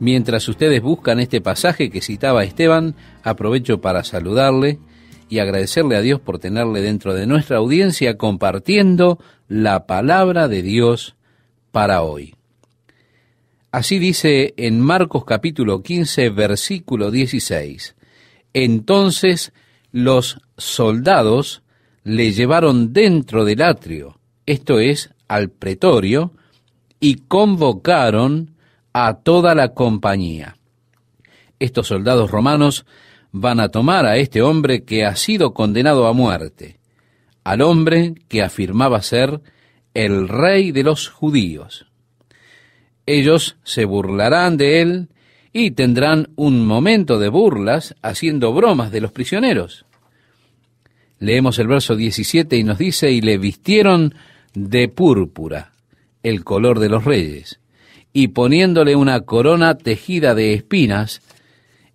Mientras ustedes buscan este pasaje que citaba Esteban, aprovecho para saludarle y agradecerle a Dios por tenerle dentro de nuestra audiencia compartiendo la palabra de Dios para hoy. Así dice en Marcos capítulo 15, versículo 16. Entonces los soldados le llevaron dentro del atrio, esto es, al pretorio, y convocaron a toda la compañía. Estos soldados romanos van a tomar a este hombre que ha sido condenado a muerte, al hombre que afirmaba ser el rey de los judíos. Ellos se burlarán de él y tendrán un momento de burlas haciendo bromas de los prisioneros. Leemos el verso 17 y nos dice, y le vistieron de púrpura, el color de los reyes, y poniéndole una corona tejida de espinas,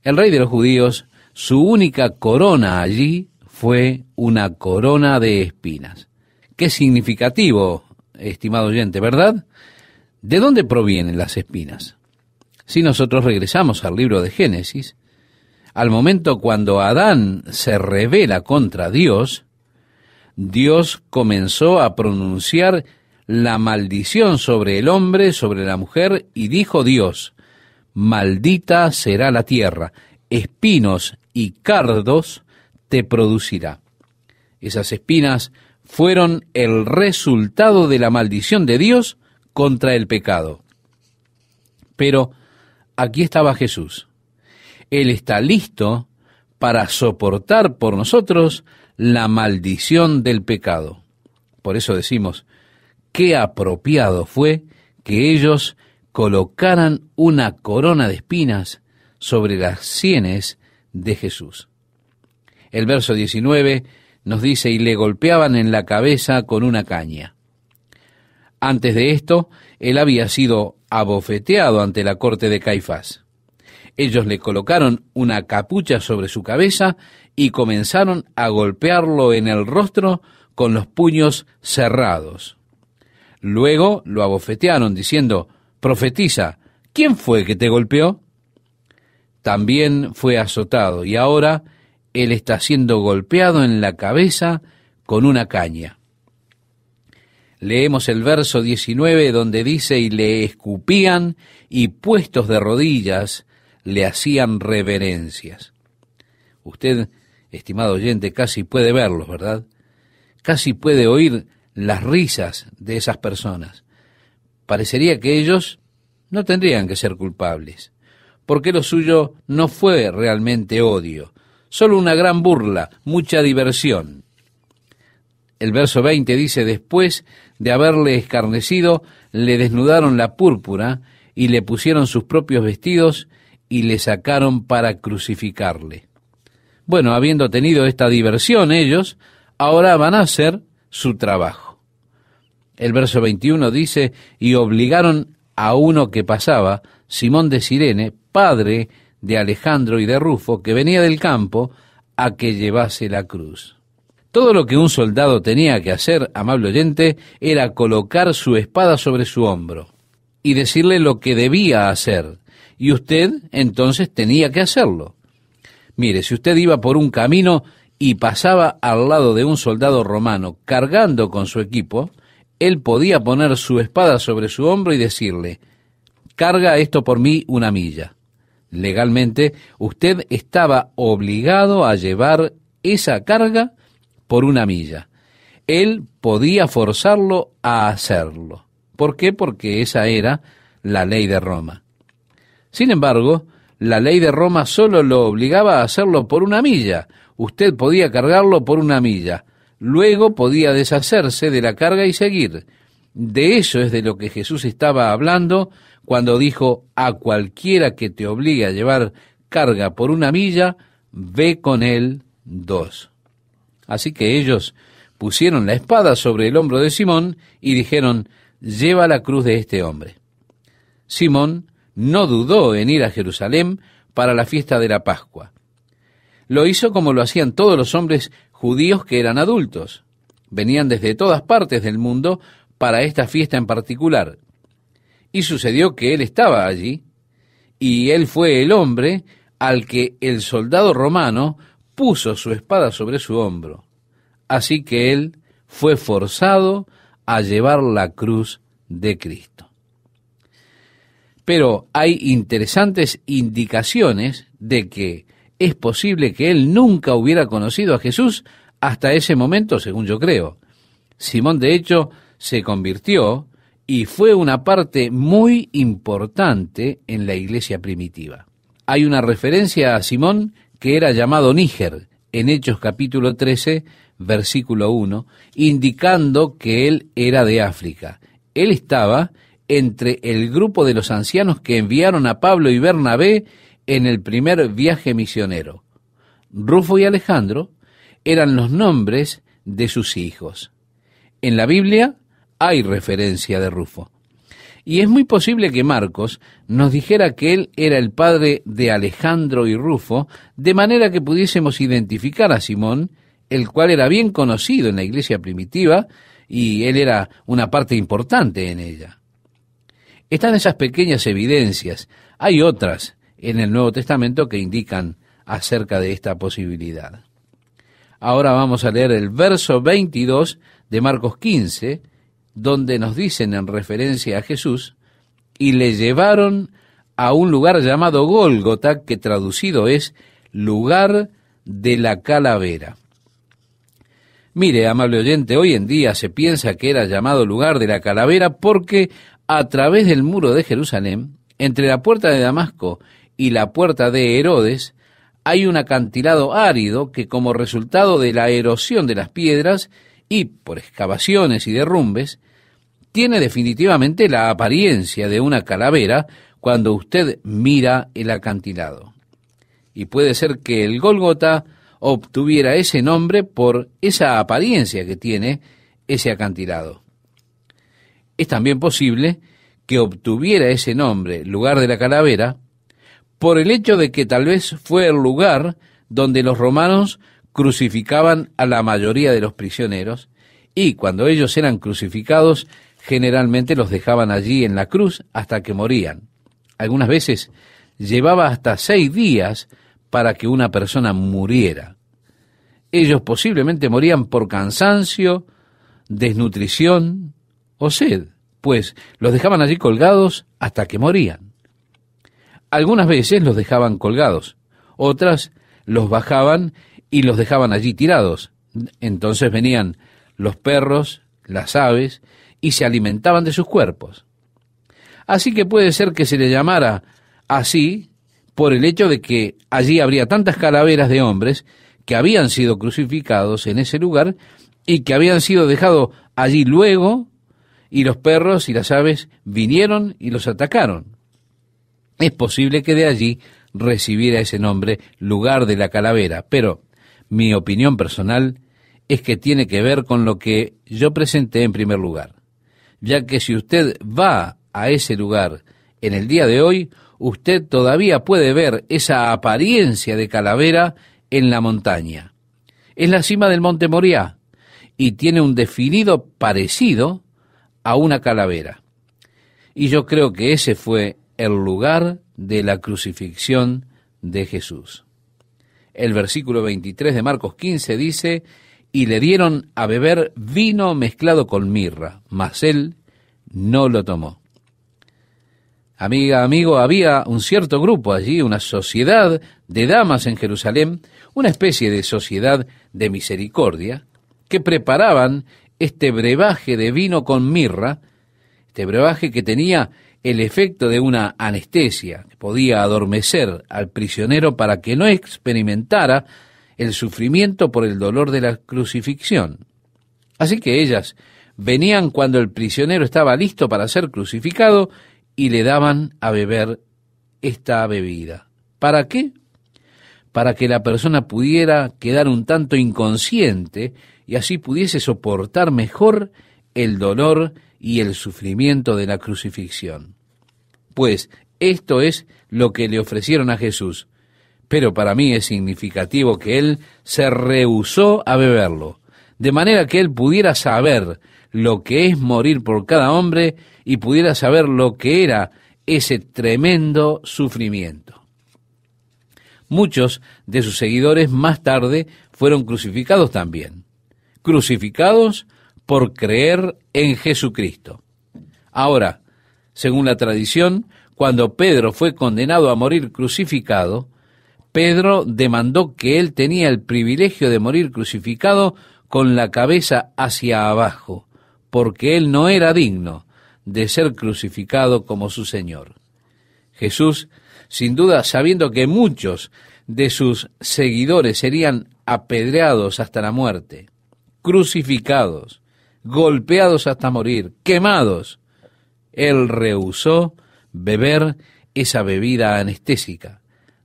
el rey de los judíos, su única corona allí fue una corona de espinas. Qué significativo, estimado oyente, ¿verdad? ¿De dónde provienen las espinas? Si nosotros regresamos al libro de Génesis, al momento cuando Adán se revela contra Dios, Dios comenzó a pronunciar la maldición sobre el hombre, sobre la mujer, y dijo Dios, maldita será la tierra, espinos y cardos te producirá. Esas espinas fueron el resultado de la maldición de Dios contra el pecado. Pero aquí estaba Jesús. Él está listo para soportar por nosotros la maldición del pecado. Por eso decimos, qué apropiado fue que ellos colocaran una corona de espinas sobre las sienes de Jesús. El verso 19 nos dice, y le golpeaban en la cabeza con una caña. Antes de esto, él había sido abofeteado ante la corte de Caifás. Ellos le colocaron una capucha sobre su cabeza y comenzaron a golpearlo en el rostro con los puños cerrados. Luego lo abofetearon diciendo, Profetiza, ¿quién fue que te golpeó? También fue azotado y ahora él está siendo golpeado en la cabeza con una caña. Leemos el verso 19 donde dice, y le escupían y puestos de rodillas le hacían reverencias. Usted, estimado oyente, casi puede verlos, ¿verdad? Casi puede oír las risas de esas personas. Parecería que ellos no tendrían que ser culpables, porque lo suyo no fue realmente odio, solo una gran burla, mucha diversión. El verso 20 dice, después de haberle escarnecido, le desnudaron la púrpura y le pusieron sus propios vestidos y le sacaron para crucificarle. Bueno, habiendo tenido esta diversión ellos, ahora van a ser su trabajo. El verso 21 dice, y obligaron a uno que pasaba, Simón de Sirene, padre de Alejandro y de Rufo, que venía del campo, a que llevase la cruz. Todo lo que un soldado tenía que hacer, amable oyente, era colocar su espada sobre su hombro y decirle lo que debía hacer. Y usted entonces tenía que hacerlo. Mire, si usted iba por un camino y pasaba al lado de un soldado romano cargando con su equipo, él podía poner su espada sobre su hombro y decirle, carga esto por mí una milla. Legalmente, usted estaba obligado a llevar esa carga por una milla. Él podía forzarlo a hacerlo. ¿Por qué? Porque esa era la ley de Roma. Sin embargo, la ley de Roma solo lo obligaba a hacerlo por una milla, Usted podía cargarlo por una milla, luego podía deshacerse de la carga y seguir. De eso es de lo que Jesús estaba hablando cuando dijo, a cualquiera que te obligue a llevar carga por una milla, ve con él dos. Así que ellos pusieron la espada sobre el hombro de Simón y dijeron, lleva la cruz de este hombre. Simón no dudó en ir a Jerusalén para la fiesta de la Pascua lo hizo como lo hacían todos los hombres judíos que eran adultos. Venían desde todas partes del mundo para esta fiesta en particular. Y sucedió que él estaba allí, y él fue el hombre al que el soldado romano puso su espada sobre su hombro. Así que él fue forzado a llevar la cruz de Cristo. Pero hay interesantes indicaciones de que es posible que él nunca hubiera conocido a Jesús hasta ese momento, según yo creo. Simón, de hecho, se convirtió y fue una parte muy importante en la iglesia primitiva. Hay una referencia a Simón que era llamado Níger en Hechos capítulo 13, versículo 1, indicando que él era de África. Él estaba entre el grupo de los ancianos que enviaron a Pablo y Bernabé en el primer viaje misionero. Rufo y Alejandro eran los nombres de sus hijos. En la Biblia hay referencia de Rufo. Y es muy posible que Marcos nos dijera que él era el padre de Alejandro y Rufo, de manera que pudiésemos identificar a Simón, el cual era bien conocido en la iglesia primitiva y él era una parte importante en ella. Están esas pequeñas evidencias, hay otras en el Nuevo Testamento que indican acerca de esta posibilidad. Ahora vamos a leer el verso 22 de Marcos 15, donde nos dicen en referencia a Jesús, y le llevaron a un lugar llamado Gólgota, que traducido es lugar de la calavera. Mire, amable oyente, hoy en día se piensa que era llamado lugar de la calavera porque a través del muro de Jerusalén, entre la puerta de Damasco y la puerta de Herodes, hay un acantilado árido que como resultado de la erosión de las piedras y por excavaciones y derrumbes, tiene definitivamente la apariencia de una calavera cuando usted mira el acantilado. Y puede ser que el Golgota obtuviera ese nombre por esa apariencia que tiene ese acantilado. Es también posible que obtuviera ese nombre, lugar de la calavera, por el hecho de que tal vez fue el lugar donde los romanos crucificaban a la mayoría de los prisioneros y cuando ellos eran crucificados generalmente los dejaban allí en la cruz hasta que morían. Algunas veces llevaba hasta seis días para que una persona muriera. Ellos posiblemente morían por cansancio, desnutrición o sed, pues los dejaban allí colgados hasta que morían. Algunas veces los dejaban colgados, otras los bajaban y los dejaban allí tirados. Entonces venían los perros, las aves, y se alimentaban de sus cuerpos. Así que puede ser que se le llamara así por el hecho de que allí habría tantas calaveras de hombres que habían sido crucificados en ese lugar y que habían sido dejados allí luego, y los perros y las aves vinieron y los atacaron. Es posible que de allí recibiera ese nombre lugar de la calavera, pero mi opinión personal es que tiene que ver con lo que yo presenté en primer lugar, ya que si usted va a ese lugar en el día de hoy, usted todavía puede ver esa apariencia de calavera en la montaña. Es la cima del monte Moriá y tiene un definido parecido a una calavera. Y yo creo que ese fue el lugar de la crucifixión de Jesús. El versículo 23 de Marcos 15 dice, y le dieron a beber vino mezclado con mirra, mas él no lo tomó. Amiga, amigo, había un cierto grupo allí, una sociedad de damas en Jerusalén, una especie de sociedad de misericordia, que preparaban este brebaje de vino con mirra, este brebaje que tenía el efecto de una anestesia que podía adormecer al prisionero para que no experimentara el sufrimiento por el dolor de la crucifixión. Así que ellas venían cuando el prisionero estaba listo para ser crucificado y le daban a beber esta bebida. ¿Para qué? Para que la persona pudiera quedar un tanto inconsciente y así pudiese soportar mejor el dolor y el sufrimiento de la crucifixión. Pues esto es lo que le ofrecieron a Jesús, pero para mí es significativo que él se rehusó a beberlo, de manera que él pudiera saber lo que es morir por cada hombre y pudiera saber lo que era ese tremendo sufrimiento. Muchos de sus seguidores más tarde fueron crucificados también, crucificados por creer en Jesucristo. Ahora, según la tradición, cuando Pedro fue condenado a morir crucificado, Pedro demandó que él tenía el privilegio de morir crucificado con la cabeza hacia abajo, porque él no era digno de ser crucificado como su Señor. Jesús, sin duda, sabiendo que muchos de sus seguidores serían apedreados hasta la muerte, crucificados, golpeados hasta morir, quemados. Él rehusó beber esa bebida anestésica,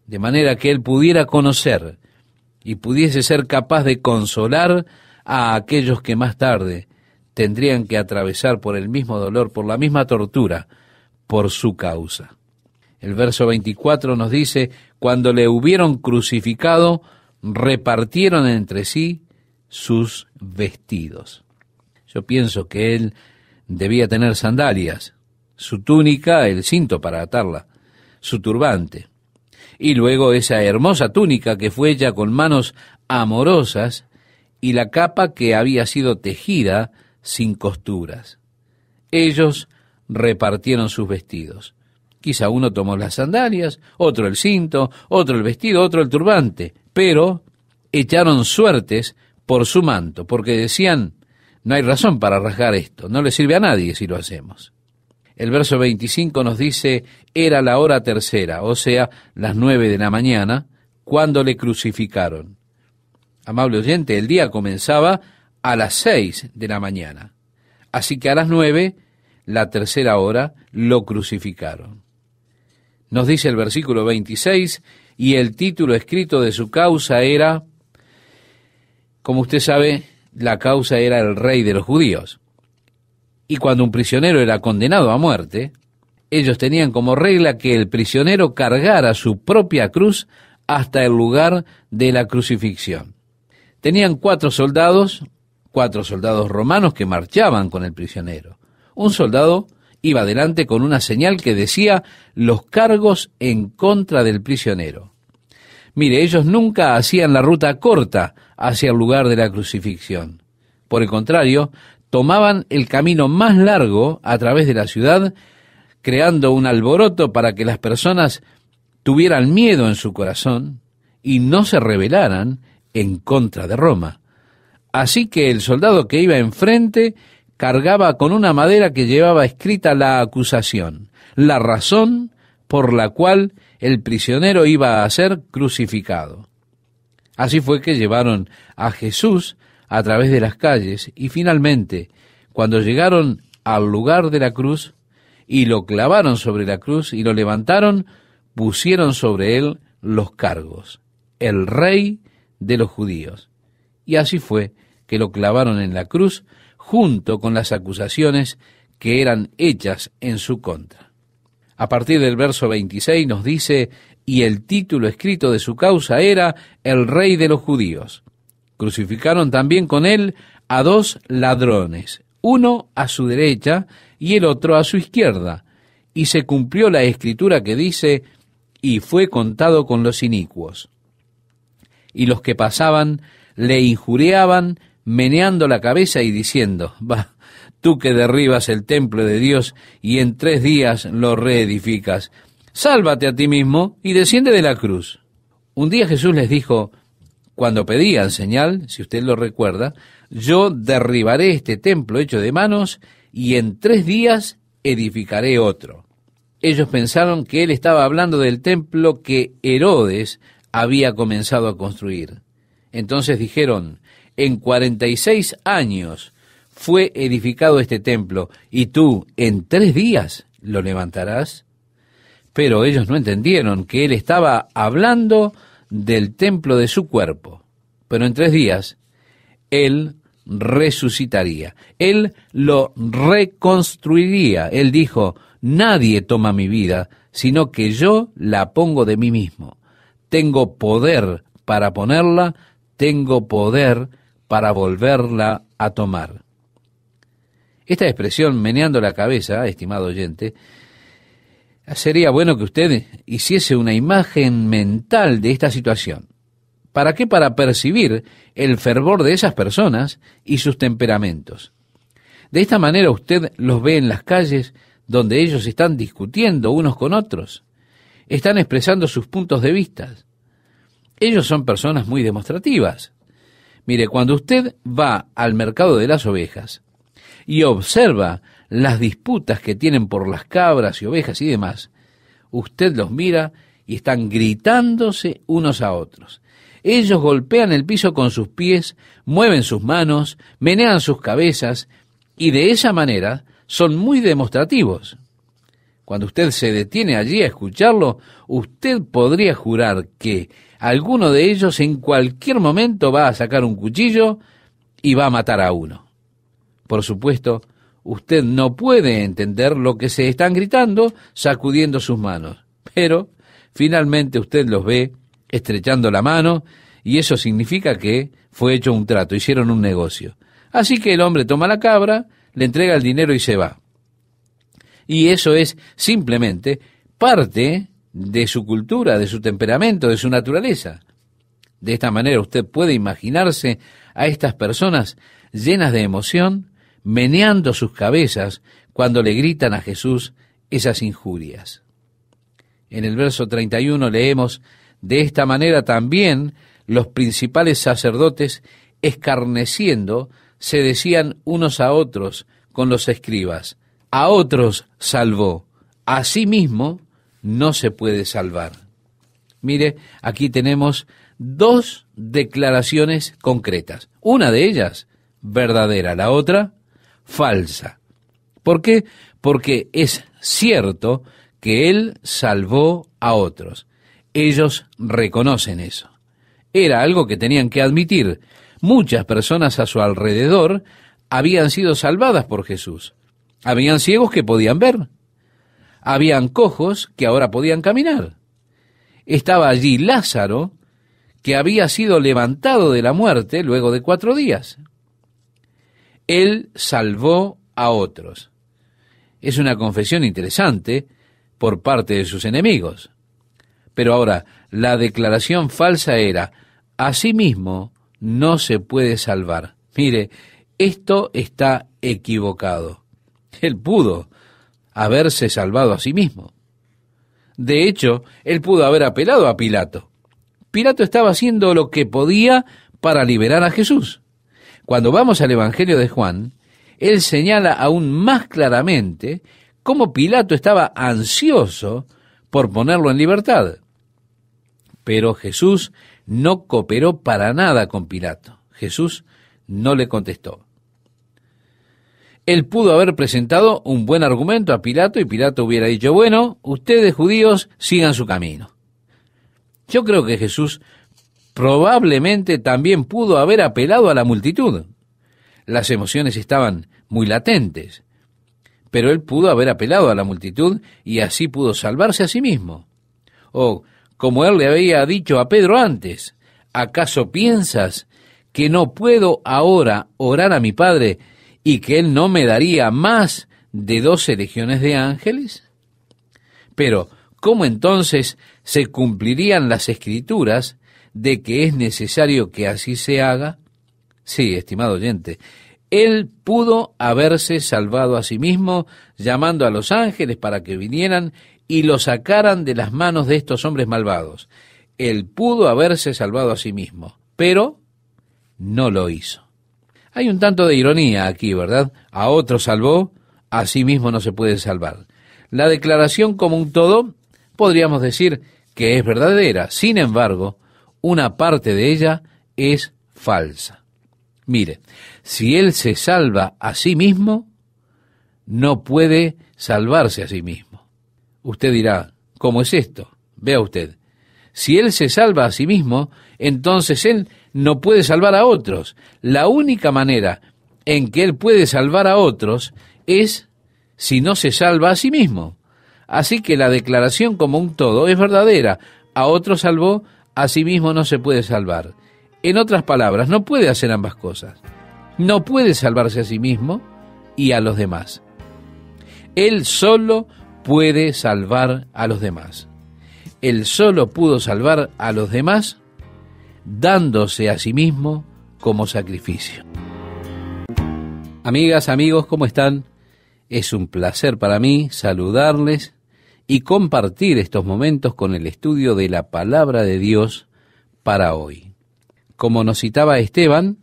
de manera que él pudiera conocer y pudiese ser capaz de consolar a aquellos que más tarde tendrían que atravesar por el mismo dolor, por la misma tortura, por su causa. El verso 24 nos dice, cuando le hubieron crucificado, repartieron entre sí sus vestidos. Yo pienso que él debía tener sandalias, su túnica, el cinto para atarla, su turbante, y luego esa hermosa túnica que fue ella con manos amorosas y la capa que había sido tejida sin costuras. Ellos repartieron sus vestidos. Quizá uno tomó las sandalias, otro el cinto, otro el vestido, otro el turbante, pero echaron suertes por su manto, porque decían, no hay razón para rasgar esto, no le sirve a nadie si lo hacemos. El verso 25 nos dice, era la hora tercera, o sea, las nueve de la mañana, cuando le crucificaron. Amable oyente, el día comenzaba a las seis de la mañana. Así que a las nueve, la tercera hora, lo crucificaron. Nos dice el versículo 26, y el título escrito de su causa era, como usted sabe, la causa era el rey de los judíos. Y cuando un prisionero era condenado a muerte, ellos tenían como regla que el prisionero cargara su propia cruz hasta el lugar de la crucifixión. Tenían cuatro soldados, cuatro soldados romanos que marchaban con el prisionero. Un soldado iba adelante con una señal que decía los cargos en contra del prisionero. Mire, ellos nunca hacían la ruta corta hacia el lugar de la crucifixión. Por el contrario, tomaban el camino más largo a través de la ciudad, creando un alboroto para que las personas tuvieran miedo en su corazón y no se rebelaran en contra de Roma. Así que el soldado que iba enfrente cargaba con una madera que llevaba escrita la acusación, la razón por la cual el prisionero iba a ser crucificado. Así fue que llevaron a Jesús a través de las calles y finalmente, cuando llegaron al lugar de la cruz y lo clavaron sobre la cruz y lo levantaron, pusieron sobre él los cargos, el rey de los judíos. Y así fue que lo clavaron en la cruz junto con las acusaciones que eran hechas en su contra. A partir del verso 26 nos dice, y el título escrito de su causa era El Rey de los Judíos. Crucificaron también con él a dos ladrones, uno a su derecha y el otro a su izquierda, y se cumplió la escritura que dice, y fue contado con los inicuos. Y los que pasaban le injuriaban, meneando la cabeza y diciendo, va, tú que derribas el templo de Dios y en tres días lo reedificas, sálvate a ti mismo y desciende de la cruz. Un día Jesús les dijo, cuando pedían señal, si usted lo recuerda, yo derribaré este templo hecho de manos y en tres días edificaré otro. Ellos pensaron que él estaba hablando del templo que Herodes había comenzado a construir. Entonces dijeron, en cuarenta y seis años fue edificado este templo, y tú en tres días lo levantarás pero ellos no entendieron que él estaba hablando del templo de su cuerpo. Pero en tres días, él resucitaría, él lo reconstruiría. Él dijo, nadie toma mi vida, sino que yo la pongo de mí mismo. Tengo poder para ponerla, tengo poder para volverla a tomar. Esta expresión, meneando la cabeza, estimado oyente, Sería bueno que usted hiciese una imagen mental de esta situación. ¿Para qué? Para percibir el fervor de esas personas y sus temperamentos. De esta manera usted los ve en las calles donde ellos están discutiendo unos con otros, están expresando sus puntos de vista. Ellos son personas muy demostrativas. Mire, cuando usted va al mercado de las ovejas y observa las disputas que tienen por las cabras y ovejas y demás, usted los mira y están gritándose unos a otros. Ellos golpean el piso con sus pies, mueven sus manos, menean sus cabezas y de esa manera son muy demostrativos. Cuando usted se detiene allí a escucharlo, usted podría jurar que alguno de ellos en cualquier momento va a sacar un cuchillo y va a matar a uno. Por supuesto, usted no puede entender lo que se están gritando sacudiendo sus manos. Pero finalmente usted los ve estrechando la mano y eso significa que fue hecho un trato, hicieron un negocio. Así que el hombre toma la cabra, le entrega el dinero y se va. Y eso es simplemente parte de su cultura, de su temperamento, de su naturaleza. De esta manera usted puede imaginarse a estas personas llenas de emoción, meneando sus cabezas cuando le gritan a Jesús esas injurias. En el verso 31 leemos, de esta manera también los principales sacerdotes, escarneciendo, se decían unos a otros con los escribas, a otros salvó, a sí mismo no se puede salvar. Mire, aquí tenemos dos declaraciones concretas, una de ellas verdadera, la otra falsa. ¿Por qué? Porque es cierto que Él salvó a otros. Ellos reconocen eso. Era algo que tenían que admitir. Muchas personas a su alrededor habían sido salvadas por Jesús. Habían ciegos que podían ver. Habían cojos que ahora podían caminar. Estaba allí Lázaro, que había sido levantado de la muerte luego de cuatro días. Él salvó a otros. Es una confesión interesante por parte de sus enemigos. Pero ahora, la declaración falsa era, a sí mismo no se puede salvar. Mire, esto está equivocado. Él pudo haberse salvado a sí mismo. De hecho, él pudo haber apelado a Pilato. Pilato estaba haciendo lo que podía para liberar a Jesús. Cuando vamos al Evangelio de Juan, él señala aún más claramente cómo Pilato estaba ansioso por ponerlo en libertad. Pero Jesús no cooperó para nada con Pilato. Jesús no le contestó. Él pudo haber presentado un buen argumento a Pilato y Pilato hubiera dicho, bueno, ustedes judíos sigan su camino. Yo creo que Jesús probablemente también pudo haber apelado a la multitud. Las emociones estaban muy latentes, pero él pudo haber apelado a la multitud y así pudo salvarse a sí mismo. O, como él le había dicho a Pedro antes, ¿acaso piensas que no puedo ahora orar a mi Padre y que él no me daría más de doce legiones de ángeles? Pero, ¿cómo entonces se cumplirían las escrituras de que es necesario que así se haga, sí, estimado oyente, él pudo haberse salvado a sí mismo llamando a los ángeles para que vinieran y lo sacaran de las manos de estos hombres malvados. Él pudo haberse salvado a sí mismo, pero no lo hizo. Hay un tanto de ironía aquí, ¿verdad? A otro salvó, a sí mismo no se puede salvar. La declaración como un todo, podríamos decir que es verdadera. Sin embargo, una parte de ella es falsa. Mire, si él se salva a sí mismo, no puede salvarse a sí mismo. Usted dirá, ¿cómo es esto? Vea usted, si él se salva a sí mismo, entonces él no puede salvar a otros. La única manera en que él puede salvar a otros es si no se salva a sí mismo. Así que la declaración como un todo es verdadera. A otros salvó, a sí mismo no se puede salvar. En otras palabras, no puede hacer ambas cosas. No puede salvarse a sí mismo y a los demás. Él solo puede salvar a los demás. Él solo pudo salvar a los demás dándose a sí mismo como sacrificio. Amigas, amigos, ¿cómo están? Es un placer para mí saludarles y compartir estos momentos con el estudio de la palabra de Dios para hoy. Como nos citaba Esteban,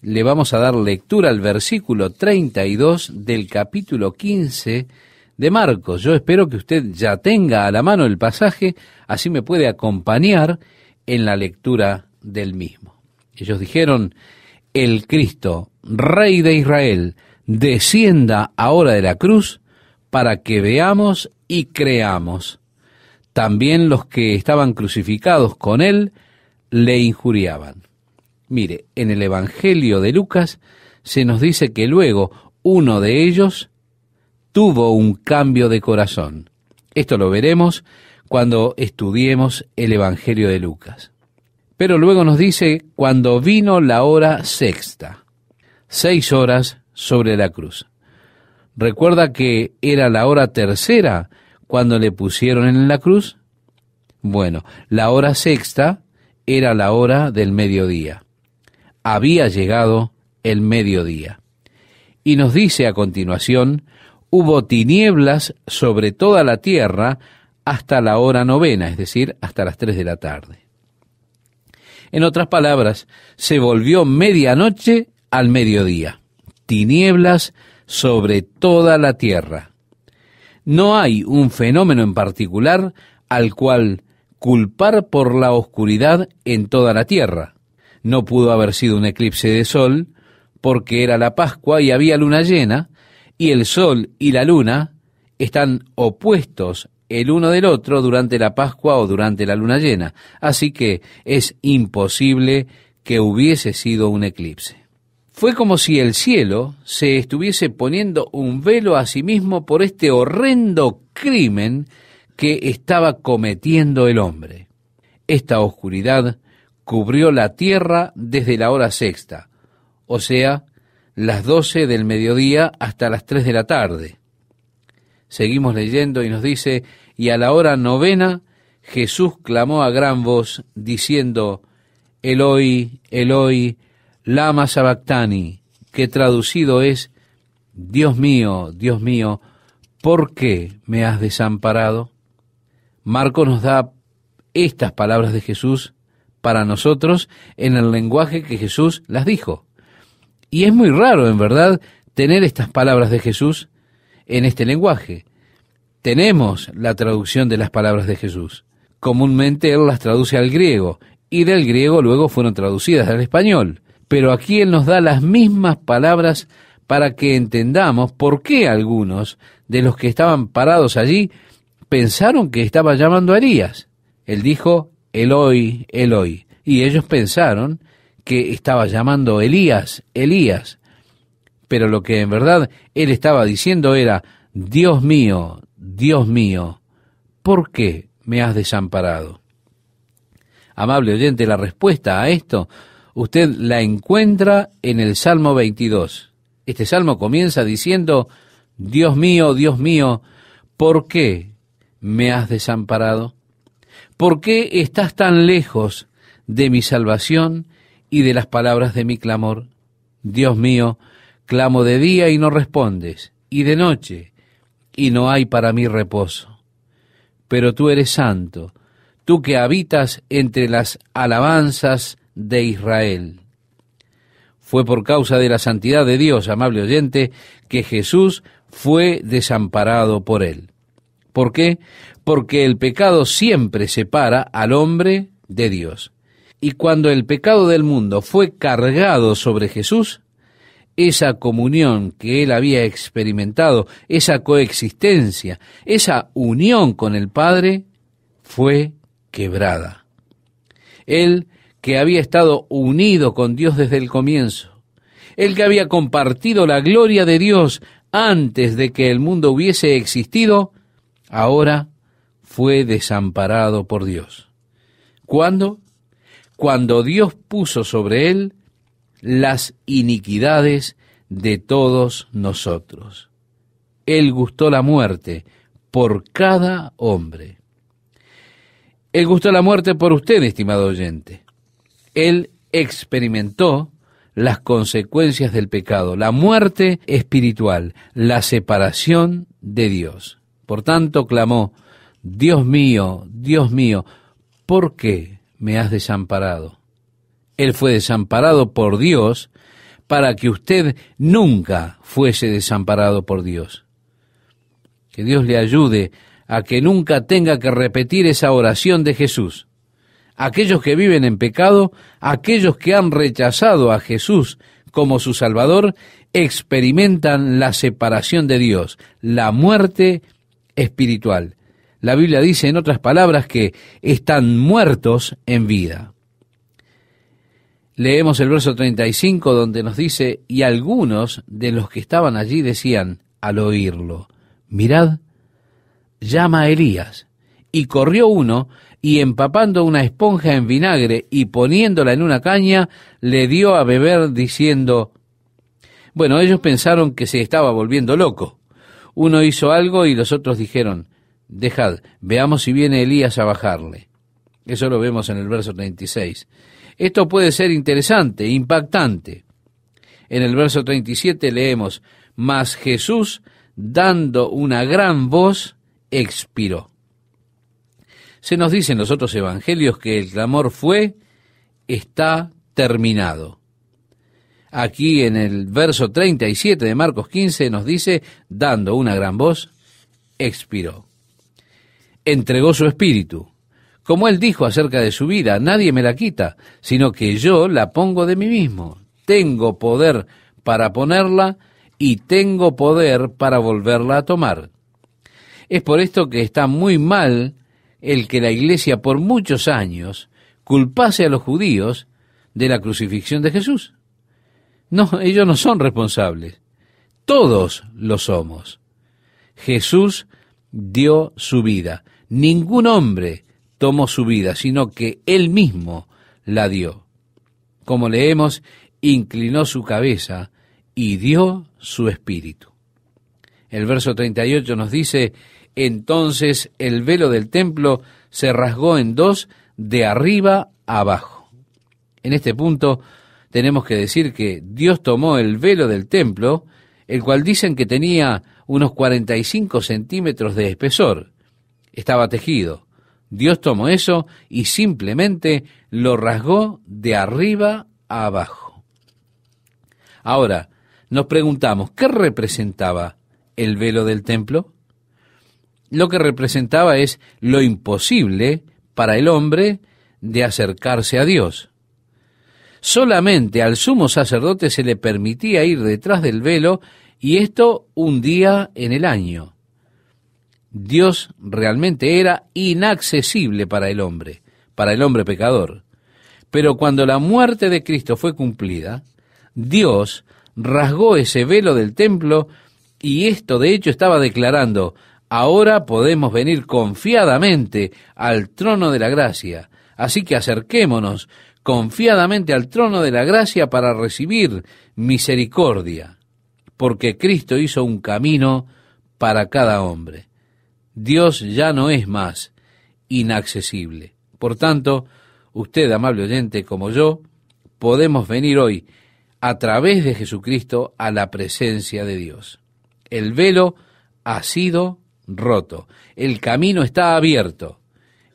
le vamos a dar lectura al versículo 32 del capítulo 15 de Marcos. Yo espero que usted ya tenga a la mano el pasaje, así me puede acompañar en la lectura del mismo. Ellos dijeron, el Cristo, Rey de Israel, descienda ahora de la cruz para que veamos y creamos. También los que estaban crucificados con él le injuriaban. Mire, en el Evangelio de Lucas se nos dice que luego uno de ellos tuvo un cambio de corazón. Esto lo veremos cuando estudiemos el Evangelio de Lucas. Pero luego nos dice cuando vino la hora sexta, seis horas sobre la cruz. ¿Recuerda que era la hora tercera cuando le pusieron en la cruz? Bueno, la hora sexta era la hora del mediodía. Había llegado el mediodía. Y nos dice a continuación, hubo tinieblas sobre toda la tierra hasta la hora novena, es decir, hasta las tres de la tarde. En otras palabras, se volvió medianoche al mediodía. Tinieblas sobre toda la tierra. No hay un fenómeno en particular al cual culpar por la oscuridad en toda la tierra. No pudo haber sido un eclipse de sol, porque era la Pascua y había luna llena, y el sol y la luna están opuestos el uno del otro durante la Pascua o durante la luna llena. Así que es imposible que hubiese sido un eclipse. Fue como si el cielo se estuviese poniendo un velo a sí mismo por este horrendo crimen que estaba cometiendo el hombre. Esta oscuridad cubrió la tierra desde la hora sexta, o sea, las doce del mediodía hasta las tres de la tarde. Seguimos leyendo y nos dice, y a la hora novena Jesús clamó a gran voz diciendo, Eloi, Eloi, Lama Sabactani, que traducido es Dios mío, Dios mío, ¿por qué me has desamparado? Marco nos da estas palabras de Jesús para nosotros en el lenguaje que Jesús las dijo. Y es muy raro, en verdad, tener estas palabras de Jesús en este lenguaje. Tenemos la traducción de las palabras de Jesús. Comúnmente Él las traduce al griego y del griego luego fueron traducidas al español pero aquí Él nos da las mismas palabras para que entendamos por qué algunos de los que estaban parados allí pensaron que estaba llamando a Elías. Él dijo, Eloy, Eloy. Y ellos pensaron que estaba llamando Elías, Elías. Pero lo que en verdad él estaba diciendo era, Dios mío, Dios mío, ¿por qué me has desamparado? Amable oyente, la respuesta a esto usted la encuentra en el Salmo 22. Este salmo comienza diciendo, Dios mío, Dios mío, ¿por qué me has desamparado? ¿Por qué estás tan lejos de mi salvación y de las palabras de mi clamor? Dios mío, clamo de día y no respondes, y de noche, y no hay para mí reposo. Pero tú eres santo, tú que habitas entre las alabanzas de Israel. Fue por causa de la santidad de Dios, amable oyente, que Jesús fue desamparado por él. ¿Por qué? Porque el pecado siempre separa al hombre de Dios. Y cuando el pecado del mundo fue cargado sobre Jesús, esa comunión que él había experimentado, esa coexistencia, esa unión con el Padre, fue quebrada. Él que había estado unido con Dios desde el comienzo, el que había compartido la gloria de Dios antes de que el mundo hubiese existido, ahora fue desamparado por Dios. ¿Cuándo? Cuando Dios puso sobre él las iniquidades de todos nosotros. Él gustó la muerte por cada hombre. Él gustó la muerte por usted, estimado oyente él experimentó las consecuencias del pecado, la muerte espiritual, la separación de Dios. Por tanto, clamó, Dios mío, Dios mío, ¿por qué me has desamparado? Él fue desamparado por Dios para que usted nunca fuese desamparado por Dios. Que Dios le ayude a que nunca tenga que repetir esa oración de Jesús aquellos que viven en pecado, aquellos que han rechazado a Jesús como su Salvador, experimentan la separación de Dios, la muerte espiritual. La Biblia dice en otras palabras que están muertos en vida. Leemos el verso 35 donde nos dice, y algunos de los que estaban allí decían al oírlo, mirad, llama a Elías. Y corrió uno y empapando una esponja en vinagre y poniéndola en una caña, le dio a beber diciendo, bueno, ellos pensaron que se estaba volviendo loco. Uno hizo algo y los otros dijeron, dejad, veamos si viene Elías a bajarle. Eso lo vemos en el verso 36. Esto puede ser interesante, impactante. En el verso 37 leemos, mas Jesús, dando una gran voz, expiró. Se nos dice en los otros evangelios que el clamor fue, está terminado. Aquí en el verso 37 de Marcos 15 nos dice, dando una gran voz, expiró. Entregó su espíritu. Como él dijo acerca de su vida, nadie me la quita, sino que yo la pongo de mí mismo. Tengo poder para ponerla y tengo poder para volverla a tomar. Es por esto que está muy mal el que la Iglesia por muchos años culpase a los judíos de la crucifixión de Jesús. No, ellos no son responsables. Todos lo somos. Jesús dio su vida. Ningún hombre tomó su vida, sino que él mismo la dio. Como leemos, inclinó su cabeza y dio su espíritu. El verso 38 nos dice, entonces el velo del templo se rasgó en dos de arriba a abajo. En este punto tenemos que decir que Dios tomó el velo del templo, el cual dicen que tenía unos 45 centímetros de espesor. Estaba tejido. Dios tomó eso y simplemente lo rasgó de arriba a abajo. Ahora, nos preguntamos, ¿qué representaba el velo del templo? lo que representaba es lo imposible para el hombre de acercarse a Dios. Solamente al sumo sacerdote se le permitía ir detrás del velo y esto un día en el año. Dios realmente era inaccesible para el hombre, para el hombre pecador. Pero cuando la muerte de Cristo fue cumplida, Dios rasgó ese velo del templo y esto de hecho estaba declarando, Ahora podemos venir confiadamente al trono de la gracia. Así que acerquémonos confiadamente al trono de la gracia para recibir misericordia, porque Cristo hizo un camino para cada hombre. Dios ya no es más inaccesible. Por tanto, usted, amable oyente como yo, podemos venir hoy a través de Jesucristo a la presencia de Dios. El velo ha sido roto. El camino está abierto.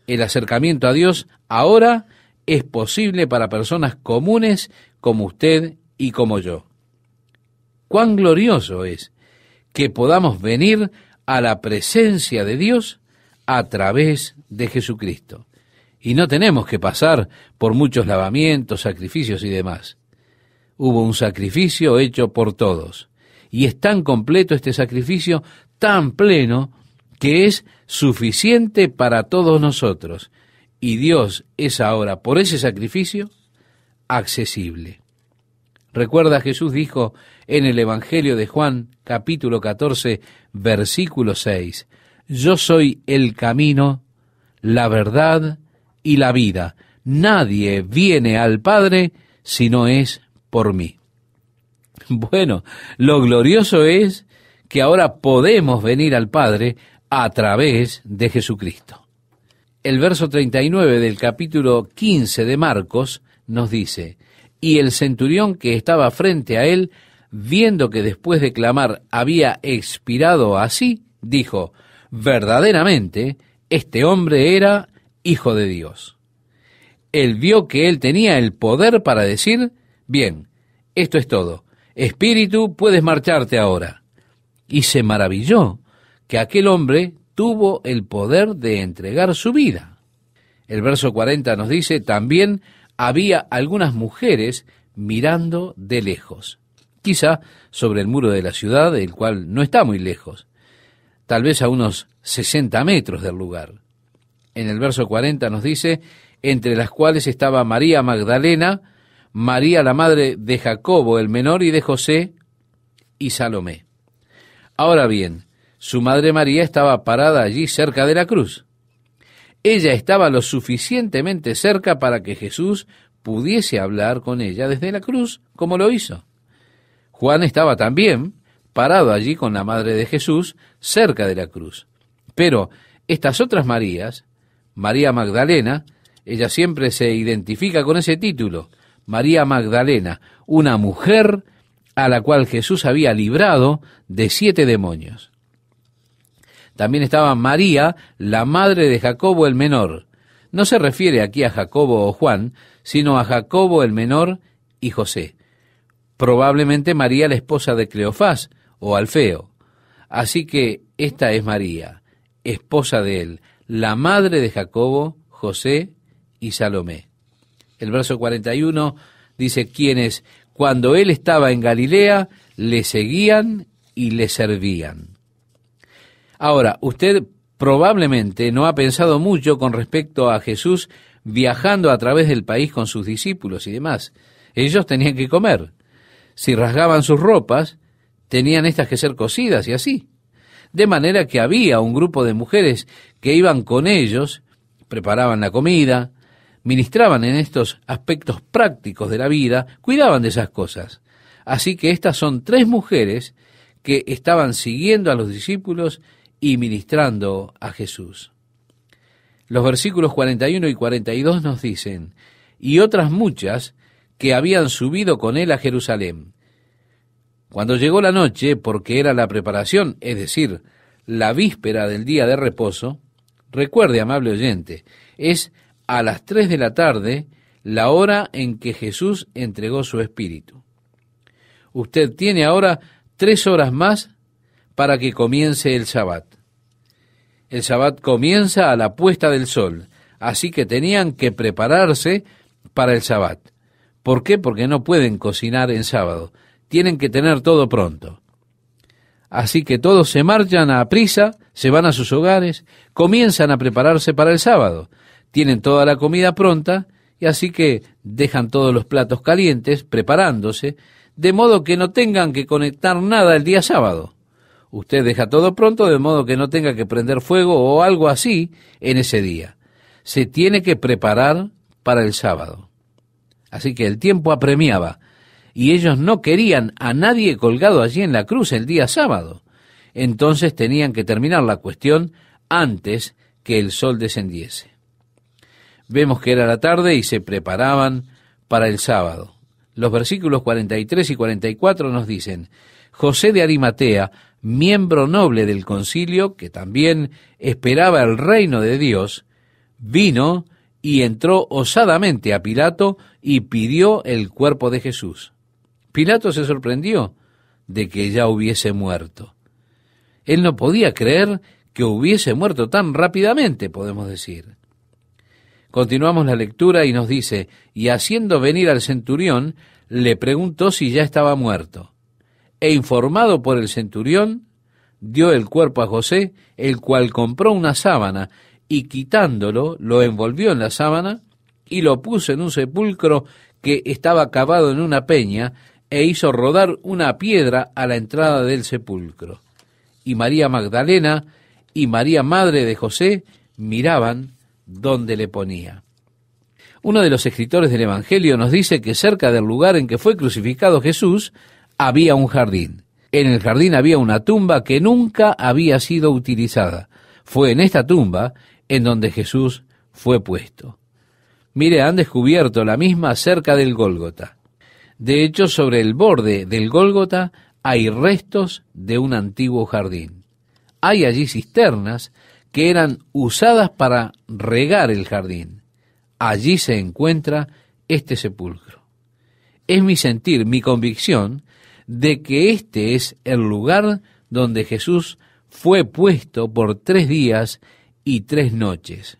El acercamiento a Dios ahora es posible para personas comunes como usted y como yo. Cuán glorioso es que podamos venir a la presencia de Dios a través de Jesucristo. Y no tenemos que pasar por muchos lavamientos, sacrificios y demás. Hubo un sacrificio hecho por todos. Y es tan completo este sacrificio, tan pleno, que es suficiente para todos nosotros, y Dios es ahora, por ese sacrificio, accesible. Recuerda, Jesús dijo en el Evangelio de Juan, capítulo 14, versículo 6, Yo soy el camino, la verdad y la vida. Nadie viene al Padre si no es por mí. Bueno, lo glorioso es que ahora podemos venir al Padre a través de Jesucristo. El verso 39 del capítulo 15 de Marcos nos dice, y el centurión que estaba frente a él, viendo que después de clamar había expirado así, dijo, verdaderamente, este hombre era hijo de Dios. Él vio que él tenía el poder para decir, bien, esto es todo, espíritu, puedes marcharte ahora. Y se maravilló que aquel hombre tuvo el poder de entregar su vida. El verso 40 nos dice, también había algunas mujeres mirando de lejos, quizá sobre el muro de la ciudad, el cual no está muy lejos, tal vez a unos 60 metros del lugar. En el verso 40 nos dice, entre las cuales estaba María Magdalena, María la madre de Jacobo el menor y de José, y Salomé. Ahora bien, su madre María estaba parada allí cerca de la cruz. Ella estaba lo suficientemente cerca para que Jesús pudiese hablar con ella desde la cruz, como lo hizo. Juan estaba también parado allí con la madre de Jesús, cerca de la cruz. Pero estas otras Marías, María Magdalena, ella siempre se identifica con ese título, María Magdalena, una mujer a la cual Jesús había librado de siete demonios. También estaba María, la madre de Jacobo el menor. No se refiere aquí a Jacobo o Juan, sino a Jacobo el menor y José. Probablemente María la esposa de Cleofás o Alfeo. Así que esta es María, esposa de él, la madre de Jacobo, José y Salomé. El verso 41 dice quienes, cuando él estaba en Galilea, le seguían y le servían. Ahora, usted probablemente no ha pensado mucho con respecto a Jesús viajando a través del país con sus discípulos y demás. Ellos tenían que comer. Si rasgaban sus ropas, tenían estas que ser cocidas y así. De manera que había un grupo de mujeres que iban con ellos, preparaban la comida, ministraban en estos aspectos prácticos de la vida, cuidaban de esas cosas. Así que estas son tres mujeres que estaban siguiendo a los discípulos y ministrando a Jesús. Los versículos 41 y 42 nos dicen, y otras muchas que habían subido con él a Jerusalén. Cuando llegó la noche, porque era la preparación, es decir, la víspera del día de reposo, recuerde, amable oyente, es a las tres de la tarde la hora en que Jesús entregó su espíritu. Usted tiene ahora tres horas más para que comience el Shabbat el sabbat comienza a la puesta del sol, así que tenían que prepararse para el sabbat ¿Por qué? Porque no pueden cocinar en sábado, tienen que tener todo pronto. Así que todos se marchan a prisa, se van a sus hogares, comienzan a prepararse para el sábado, tienen toda la comida pronta y así que dejan todos los platos calientes preparándose, de modo que no tengan que conectar nada el día sábado. Usted deja todo pronto de modo que no tenga que prender fuego o algo así en ese día. Se tiene que preparar para el sábado. Así que el tiempo apremiaba y ellos no querían a nadie colgado allí en la cruz el día sábado. Entonces tenían que terminar la cuestión antes que el sol descendiese. Vemos que era la tarde y se preparaban para el sábado. Los versículos 43 y 44 nos dicen, José de Arimatea, miembro noble del concilio, que también esperaba el reino de Dios, vino y entró osadamente a Pilato y pidió el cuerpo de Jesús. Pilato se sorprendió de que ya hubiese muerto. Él no podía creer que hubiese muerto tan rápidamente, podemos decir. Continuamos la lectura y nos dice, y haciendo venir al centurión, le preguntó si ya estaba muerto e informado por el centurión, dio el cuerpo a José, el cual compró una sábana y quitándolo lo envolvió en la sábana y lo puso en un sepulcro que estaba cavado en una peña e hizo rodar una piedra a la entrada del sepulcro. Y María Magdalena y María Madre de José miraban dónde le ponía. Uno de los escritores del Evangelio nos dice que cerca del lugar en que fue crucificado Jesús había un jardín. En el jardín había una tumba que nunca había sido utilizada. Fue en esta tumba en donde Jesús fue puesto. Mire, han descubierto la misma cerca del Gólgota. De hecho, sobre el borde del Gólgota hay restos de un antiguo jardín. Hay allí cisternas que eran usadas para regar el jardín. Allí se encuentra este sepulcro. Es mi sentir, mi convicción, de que este es el lugar donde Jesús fue puesto por tres días y tres noches.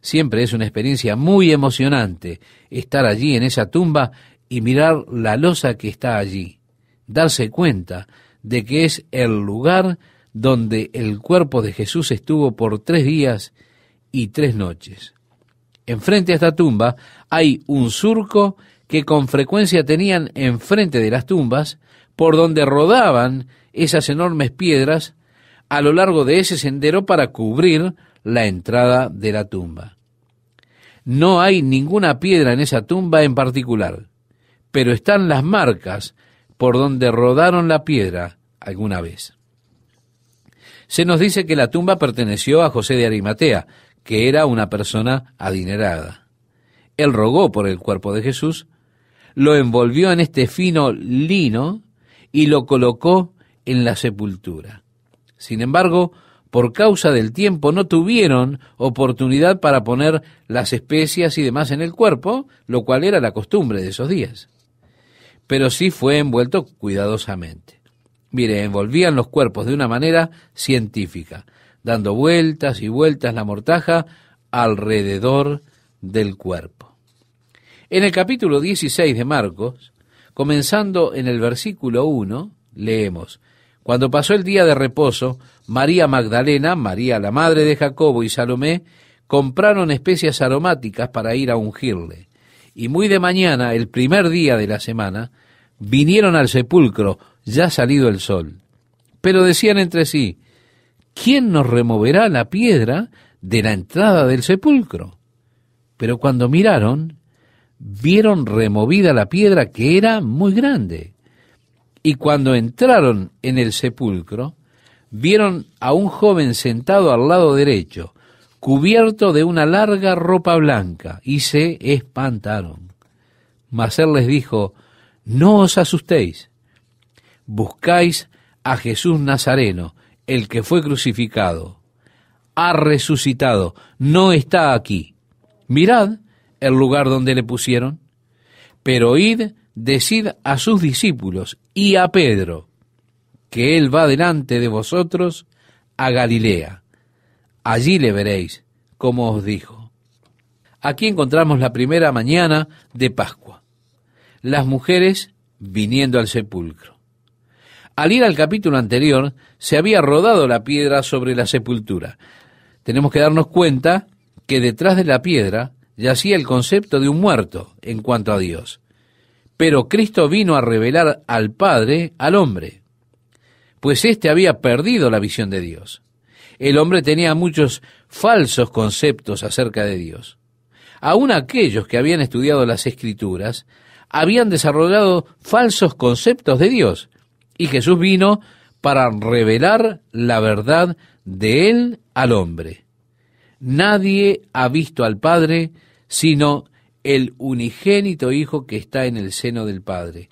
Siempre es una experiencia muy emocionante estar allí en esa tumba y mirar la losa que está allí, darse cuenta de que es el lugar donde el cuerpo de Jesús estuvo por tres días y tres noches. Enfrente a esta tumba hay un surco que con frecuencia tenían enfrente de las tumbas, por donde rodaban esas enormes piedras a lo largo de ese sendero para cubrir la entrada de la tumba. No hay ninguna piedra en esa tumba en particular, pero están las marcas por donde rodaron la piedra alguna vez. Se nos dice que la tumba perteneció a José de Arimatea, que era una persona adinerada. Él rogó por el cuerpo de Jesús, lo envolvió en este fino lino y lo colocó en la sepultura. Sin embargo, por causa del tiempo no tuvieron oportunidad para poner las especias y demás en el cuerpo, lo cual era la costumbre de esos días. Pero sí fue envuelto cuidadosamente. Mire, envolvían los cuerpos de una manera científica, dando vueltas y vueltas la mortaja alrededor del cuerpo. En el capítulo 16 de Marcos, comenzando en el versículo 1, leemos, Cuando pasó el día de reposo, María Magdalena, María la madre de Jacobo y Salomé, compraron especias aromáticas para ir a ungirle. Y muy de mañana, el primer día de la semana, vinieron al sepulcro, ya salido el sol. Pero decían entre sí, ¿quién nos removerá la piedra de la entrada del sepulcro? Pero cuando miraron, vieron removida la piedra que era muy grande. Y cuando entraron en el sepulcro, vieron a un joven sentado al lado derecho, cubierto de una larga ropa blanca, y se espantaron. Mas él les dijo, No os asustéis, buscáis a Jesús Nazareno, el que fue crucificado. Ha resucitado, no está aquí. Mirad, el lugar donde le pusieron? Pero id, decid a sus discípulos y a Pedro, que él va delante de vosotros a Galilea. Allí le veréis, como os dijo. Aquí encontramos la primera mañana de Pascua. Las mujeres viniendo al sepulcro. Al ir al capítulo anterior, se había rodado la piedra sobre la sepultura. Tenemos que darnos cuenta que detrás de la piedra yacía el concepto de un muerto en cuanto a Dios. Pero Cristo vino a revelar al Padre al hombre, pues éste había perdido la visión de Dios. El hombre tenía muchos falsos conceptos acerca de Dios. Aún aquellos que habían estudiado las Escrituras habían desarrollado falsos conceptos de Dios, y Jesús vino para revelar la verdad de Él al hombre. Nadie ha visto al Padre sino el unigénito Hijo que está en el seno del Padre.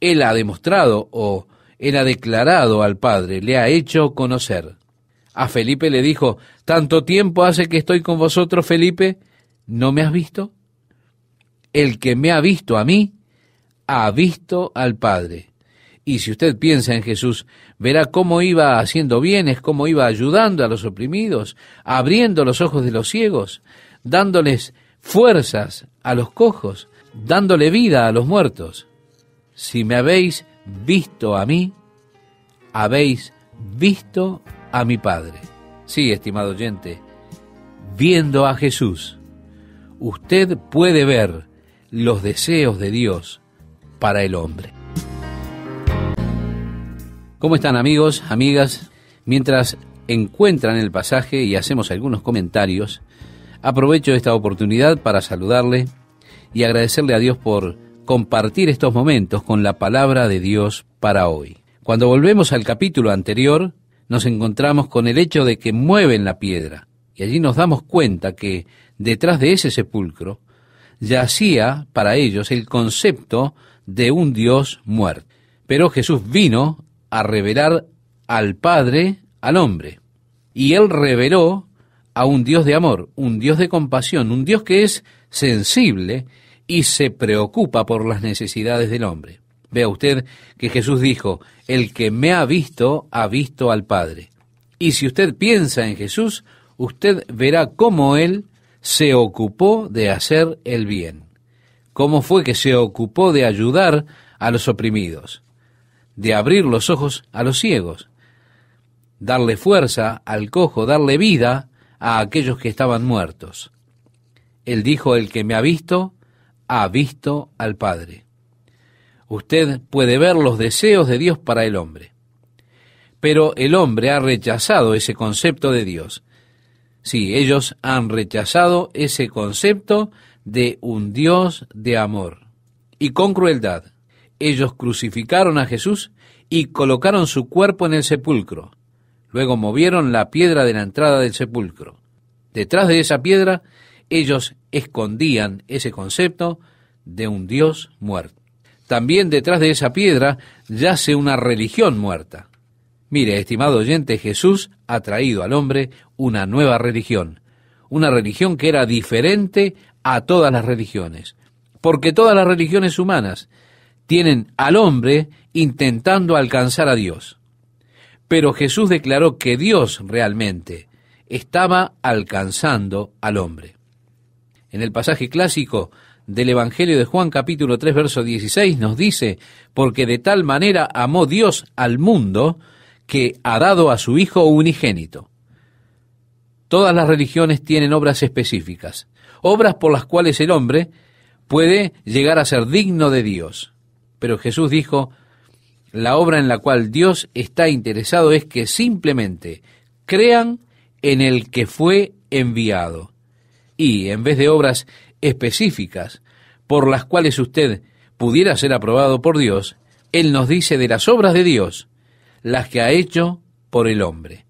Él ha demostrado o él ha declarado al Padre, le ha hecho conocer. A Felipe le dijo, ¿tanto tiempo hace que estoy con vosotros, Felipe? ¿No me has visto? El que me ha visto a mí, ha visto al Padre. Y si usted piensa en Jesús, verá cómo iba haciendo bienes, cómo iba ayudando a los oprimidos, abriendo los ojos de los ciegos, dándoles fuerzas a los cojos, dándole vida a los muertos. Si me habéis visto a mí, habéis visto a mi Padre. Sí, estimado oyente, viendo a Jesús, usted puede ver los deseos de Dios para el hombre. ¿Cómo están amigos, amigas? Mientras encuentran el pasaje y hacemos algunos comentarios, Aprovecho esta oportunidad para saludarle y agradecerle a Dios por compartir estos momentos con la palabra de Dios para hoy. Cuando volvemos al capítulo anterior, nos encontramos con el hecho de que mueven la piedra, y allí nos damos cuenta que detrás de ese sepulcro yacía para ellos el concepto de un Dios muerto. Pero Jesús vino a revelar al Padre al hombre, y él reveló a un Dios de amor, un Dios de compasión, un Dios que es sensible y se preocupa por las necesidades del hombre. Vea usted que Jesús dijo, el que me ha visto, ha visto al Padre. Y si usted piensa en Jesús, usted verá cómo Él se ocupó de hacer el bien, cómo fue que se ocupó de ayudar a los oprimidos, de abrir los ojos a los ciegos, darle fuerza al cojo, darle vida a aquellos que estaban muertos. Él dijo, el que me ha visto, ha visto al Padre. Usted puede ver los deseos de Dios para el hombre. Pero el hombre ha rechazado ese concepto de Dios. Sí, ellos han rechazado ese concepto de un Dios de amor. Y con crueldad, ellos crucificaron a Jesús y colocaron su cuerpo en el sepulcro. Luego movieron la piedra de la entrada del sepulcro. Detrás de esa piedra ellos escondían ese concepto de un Dios muerto. También detrás de esa piedra yace una religión muerta. Mire, estimado oyente, Jesús ha traído al hombre una nueva religión, una religión que era diferente a todas las religiones, porque todas las religiones humanas tienen al hombre intentando alcanzar a Dios. Pero Jesús declaró que Dios realmente estaba alcanzando al hombre. En el pasaje clásico del Evangelio de Juan capítulo 3 verso 16 nos dice, porque de tal manera amó Dios al mundo que ha dado a su Hijo unigénito. Todas las religiones tienen obras específicas, obras por las cuales el hombre puede llegar a ser digno de Dios. Pero Jesús dijo, la obra en la cual Dios está interesado es que simplemente crean en el que fue enviado. Y en vez de obras específicas por las cuales usted pudiera ser aprobado por Dios, Él nos dice de las obras de Dios, las que ha hecho por el hombre.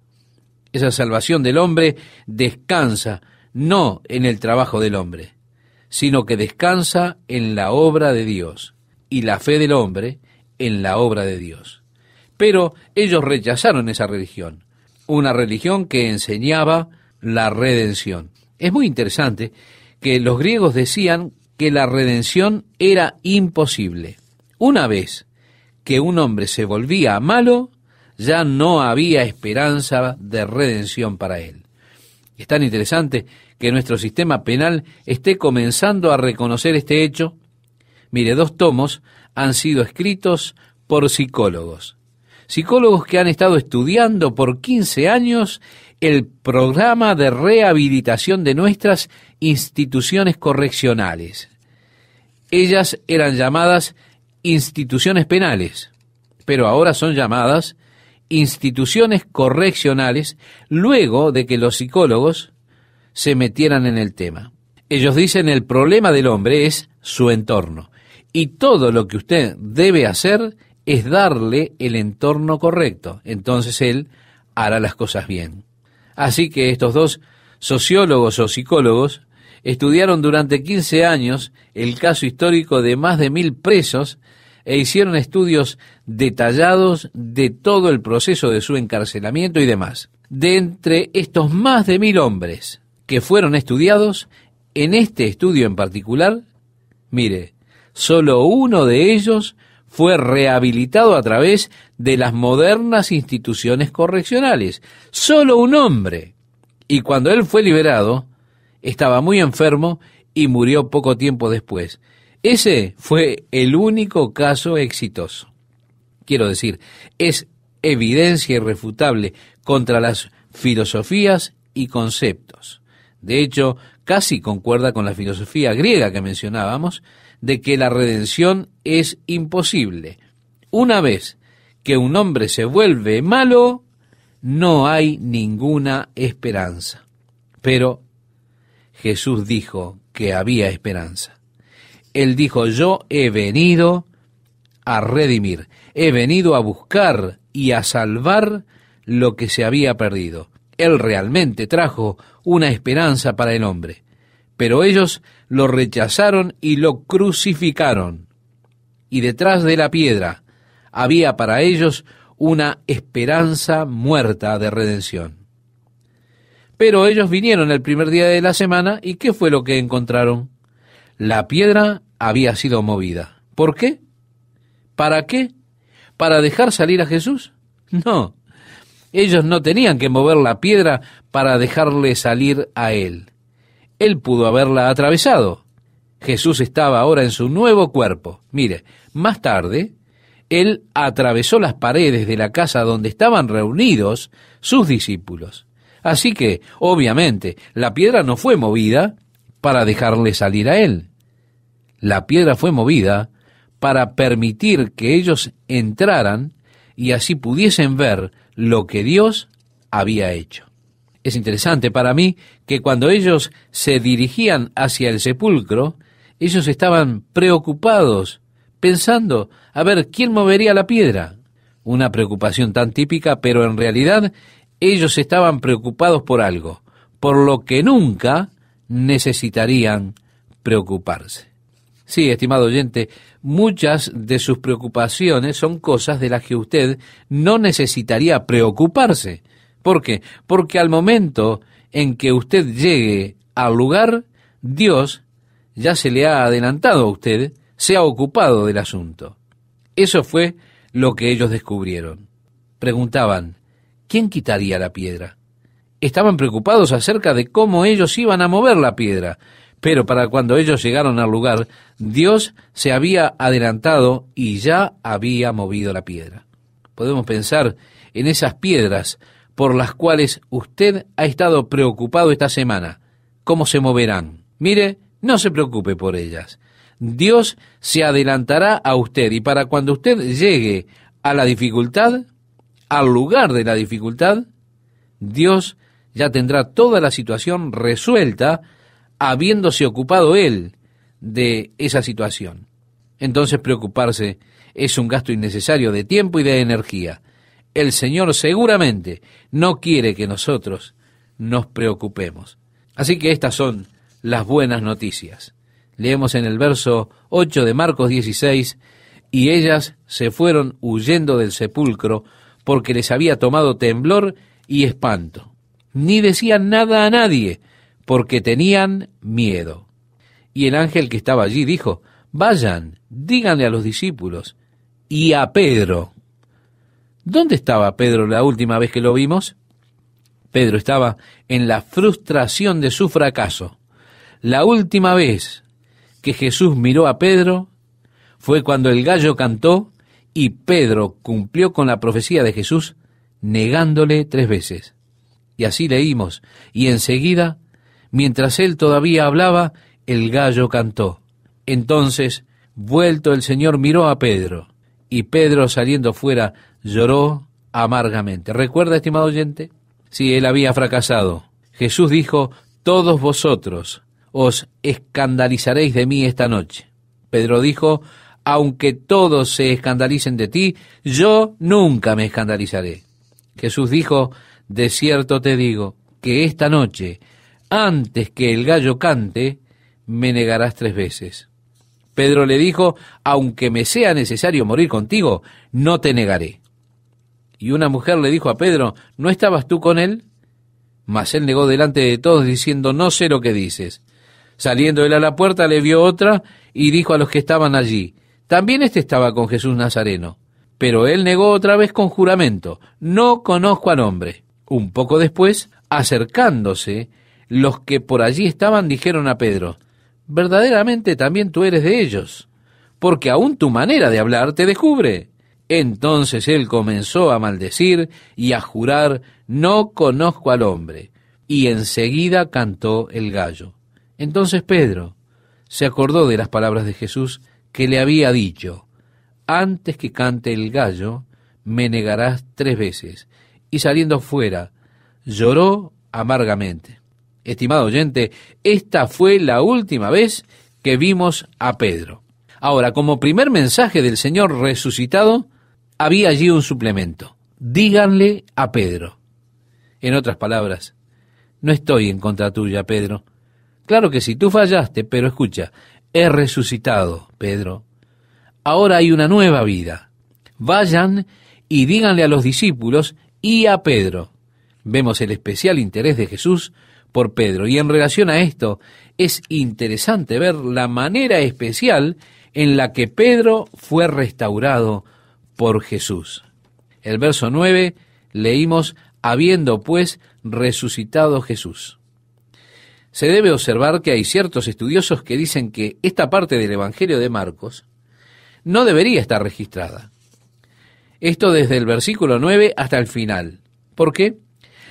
Esa salvación del hombre descansa no en el trabajo del hombre, sino que descansa en la obra de Dios. Y la fe del hombre en la obra de Dios. Pero ellos rechazaron esa religión, una religión que enseñaba la redención. Es muy interesante que los griegos decían que la redención era imposible. Una vez que un hombre se volvía malo, ya no había esperanza de redención para él. Es tan interesante que nuestro sistema penal esté comenzando a reconocer este hecho. Mire, dos tomos han sido escritos por psicólogos. Psicólogos que han estado estudiando por 15 años el programa de rehabilitación de nuestras instituciones correccionales. Ellas eran llamadas instituciones penales, pero ahora son llamadas instituciones correccionales luego de que los psicólogos se metieran en el tema. Ellos dicen el problema del hombre es su entorno, y todo lo que usted debe hacer es darle el entorno correcto. Entonces él hará las cosas bien. Así que estos dos sociólogos o psicólogos estudiaron durante 15 años el caso histórico de más de mil presos e hicieron estudios detallados de todo el proceso de su encarcelamiento y demás. De entre estos más de mil hombres que fueron estudiados, en este estudio en particular, mire, solo uno de ellos fue rehabilitado a través de las modernas instituciones correccionales, solo un hombre. Y cuando él fue liberado, estaba muy enfermo y murió poco tiempo después. Ese fue el único caso exitoso. Quiero decir, es evidencia irrefutable contra las filosofías y conceptos. De hecho, casi concuerda con la filosofía griega que mencionábamos, de que la redención es imposible. Una vez que un hombre se vuelve malo, no hay ninguna esperanza. Pero Jesús dijo que había esperanza. Él dijo, yo he venido a redimir, he venido a buscar y a salvar lo que se había perdido. Él realmente trajo una esperanza para el hombre. Pero ellos lo rechazaron y lo crucificaron. Y detrás de la piedra había para ellos una esperanza muerta de redención. Pero ellos vinieron el primer día de la semana y ¿qué fue lo que encontraron? La piedra había sido movida. ¿Por qué? ¿Para qué? ¿Para dejar salir a Jesús? No. Ellos no tenían que mover la piedra para dejarle salir a él él pudo haberla atravesado. Jesús estaba ahora en su nuevo cuerpo. Mire, más tarde, él atravesó las paredes de la casa donde estaban reunidos sus discípulos. Así que, obviamente, la piedra no fue movida para dejarle salir a él. La piedra fue movida para permitir que ellos entraran y así pudiesen ver lo que Dios había hecho. Es interesante para mí que cuando ellos se dirigían hacia el sepulcro, ellos estaban preocupados, pensando a ver quién movería la piedra. Una preocupación tan típica, pero en realidad ellos estaban preocupados por algo, por lo que nunca necesitarían preocuparse. Sí, estimado oyente, muchas de sus preocupaciones son cosas de las que usted no necesitaría preocuparse, ¿Por qué? Porque al momento en que usted llegue al lugar, Dios ya se le ha adelantado a usted, se ha ocupado del asunto. Eso fue lo que ellos descubrieron. Preguntaban, ¿quién quitaría la piedra? Estaban preocupados acerca de cómo ellos iban a mover la piedra, pero para cuando ellos llegaron al lugar, Dios se había adelantado y ya había movido la piedra. Podemos pensar en esas piedras por las cuales usted ha estado preocupado esta semana. ¿Cómo se moverán? Mire, no se preocupe por ellas. Dios se adelantará a usted y para cuando usted llegue a la dificultad, al lugar de la dificultad, Dios ya tendrá toda la situación resuelta, habiéndose ocupado Él de esa situación. Entonces preocuparse es un gasto innecesario de tiempo y de energía el Señor seguramente no quiere que nosotros nos preocupemos. Así que estas son las buenas noticias. Leemos en el verso 8 de Marcos 16, y ellas se fueron huyendo del sepulcro porque les había tomado temblor y espanto. Ni decían nada a nadie porque tenían miedo. Y el ángel que estaba allí dijo, vayan, díganle a los discípulos y a Pedro ¿Dónde estaba Pedro la última vez que lo vimos? Pedro estaba en la frustración de su fracaso. La última vez que Jesús miró a Pedro fue cuando el gallo cantó y Pedro cumplió con la profecía de Jesús negándole tres veces. Y así leímos, y enseguida, mientras él todavía hablaba, el gallo cantó. Entonces, vuelto el Señor miró a Pedro, y Pedro saliendo fuera lloró amargamente. ¿Recuerda, estimado oyente? si él había fracasado. Jesús dijo, todos vosotros os escandalizaréis de mí esta noche. Pedro dijo, aunque todos se escandalicen de ti, yo nunca me escandalizaré. Jesús dijo, de cierto te digo, que esta noche, antes que el gallo cante, me negarás tres veces. Pedro le dijo, aunque me sea necesario morir contigo, no te negaré. Y una mujer le dijo a Pedro, ¿no estabas tú con él? Mas él negó delante de todos diciendo, no sé lo que dices. Saliendo él a la puerta le vio otra y dijo a los que estaban allí, también éste estaba con Jesús Nazareno. Pero él negó otra vez con juramento, no conozco al hombre. Un poco después, acercándose, los que por allí estaban dijeron a Pedro, verdaderamente también tú eres de ellos, porque aún tu manera de hablar te descubre. Entonces él comenzó a maldecir y a jurar, no conozco al hombre. Y enseguida cantó el gallo. Entonces Pedro se acordó de las palabras de Jesús que le había dicho, antes que cante el gallo, me negarás tres veces. Y saliendo fuera, lloró amargamente. Estimado oyente, esta fue la última vez que vimos a Pedro. Ahora, como primer mensaje del Señor resucitado, había allí un suplemento. Díganle a Pedro. En otras palabras, no estoy en contra tuya, Pedro. Claro que sí, tú fallaste, pero escucha, he resucitado, Pedro. Ahora hay una nueva vida. Vayan y díganle a los discípulos y a Pedro. Vemos el especial interés de Jesús por Pedro. Y en relación a esto, es interesante ver la manera especial en la que Pedro fue restaurado por Jesús. El verso 9 leímos, habiendo pues resucitado Jesús. Se debe observar que hay ciertos estudiosos que dicen que esta parte del Evangelio de Marcos no debería estar registrada. Esto desde el versículo 9 hasta el final. ¿Por qué?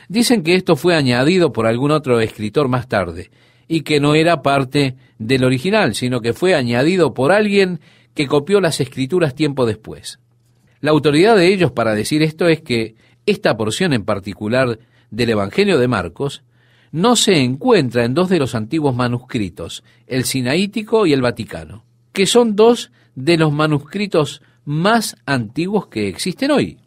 Dicen que esto fue añadido por algún otro escritor más tarde y que no era parte del original, sino que fue añadido por alguien que copió las escrituras tiempo después. La autoridad de ellos para decir esto es que esta porción en particular del Evangelio de Marcos no se encuentra en dos de los antiguos manuscritos, el sinaítico y el vaticano, que son dos de los manuscritos más antiguos que existen hoy.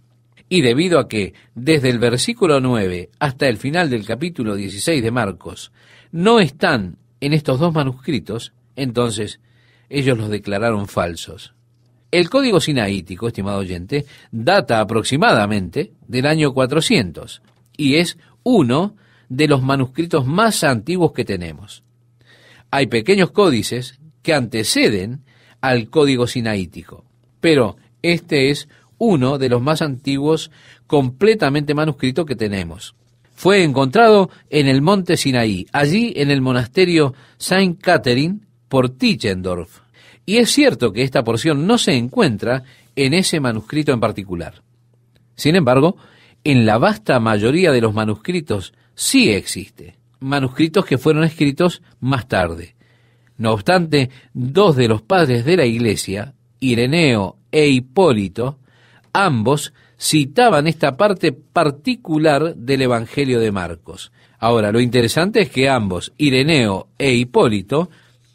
Y debido a que desde el versículo 9 hasta el final del capítulo 16 de Marcos no están en estos dos manuscritos, entonces ellos los declararon falsos. El código sinaítico, estimado oyente, data aproximadamente del año 400 y es uno de los manuscritos más antiguos que tenemos. Hay pequeños códices que anteceden al código sinaítico, pero este es uno de los más antiguos completamente manuscrito que tenemos. Fue encontrado en el monte Sinaí, allí en el monasterio Saint Catherine por Tichendorf y es cierto que esta porción no se encuentra en ese manuscrito en particular. Sin embargo, en la vasta mayoría de los manuscritos sí existe, manuscritos que fueron escritos más tarde. No obstante, dos de los padres de la Iglesia, Ireneo e Hipólito, ambos citaban esta parte particular del Evangelio de Marcos. Ahora, lo interesante es que ambos, Ireneo e Hipólito,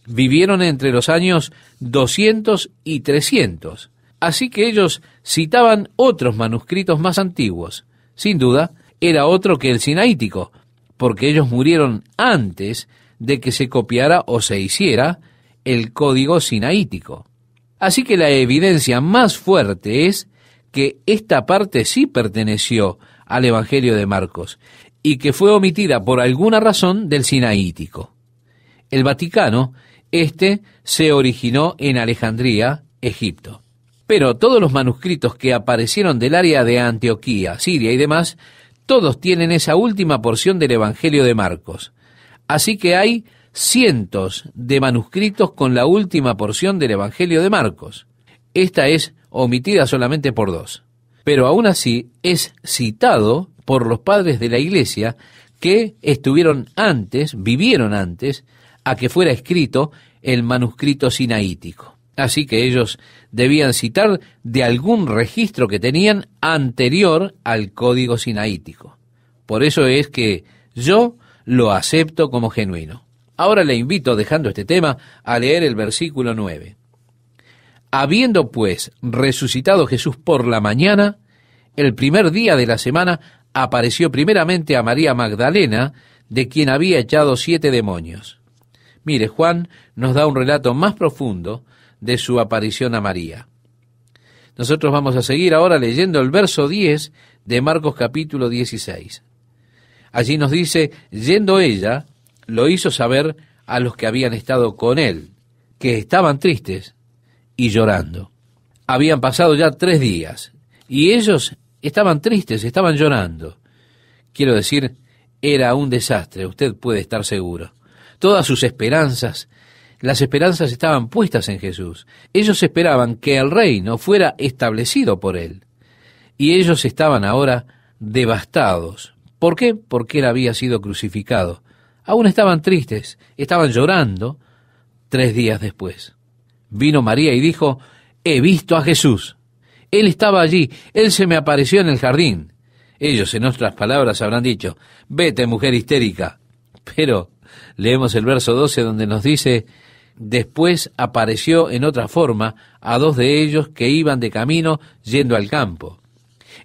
vivieron entre los años 200 y 300. Así que ellos citaban otros manuscritos más antiguos. Sin duda, era otro que el sinaítico, porque ellos murieron antes de que se copiara o se hiciera el código sinaítico. Así que la evidencia más fuerte es que esta parte sí perteneció al Evangelio de Marcos y que fue omitida por alguna razón del sinaítico. El Vaticano este se originó en Alejandría, Egipto. Pero todos los manuscritos que aparecieron del área de Antioquía, Siria y demás, todos tienen esa última porción del Evangelio de Marcos. Así que hay cientos de manuscritos con la última porción del Evangelio de Marcos. Esta es omitida solamente por dos. Pero aún así es citado por los padres de la Iglesia que estuvieron antes, vivieron antes, a que fuera escrito el manuscrito sinaítico. Así que ellos debían citar de algún registro que tenían anterior al código sinaítico. Por eso es que yo lo acepto como genuino. Ahora le invito, dejando este tema, a leer el versículo 9. Habiendo pues resucitado Jesús por la mañana, el primer día de la semana apareció primeramente a María Magdalena, de quien había echado siete demonios Mire, Juan nos da un relato más profundo de su aparición a María. Nosotros vamos a seguir ahora leyendo el verso 10 de Marcos capítulo 16. Allí nos dice, yendo ella, lo hizo saber a los que habían estado con él, que estaban tristes y llorando. Habían pasado ya tres días y ellos estaban tristes, estaban llorando. Quiero decir, era un desastre, usted puede estar seguro todas sus esperanzas, las esperanzas estaban puestas en Jesús. Ellos esperaban que el reino fuera establecido por él. Y ellos estaban ahora devastados. ¿Por qué? Porque él había sido crucificado. Aún estaban tristes, estaban llorando tres días después. Vino María y dijo, he visto a Jesús. Él estaba allí, él se me apareció en el jardín. Ellos, en otras palabras, habrán dicho, vete, mujer histérica. Pero Leemos el verso 12 donde nos dice, después apareció en otra forma a dos de ellos que iban de camino yendo al campo.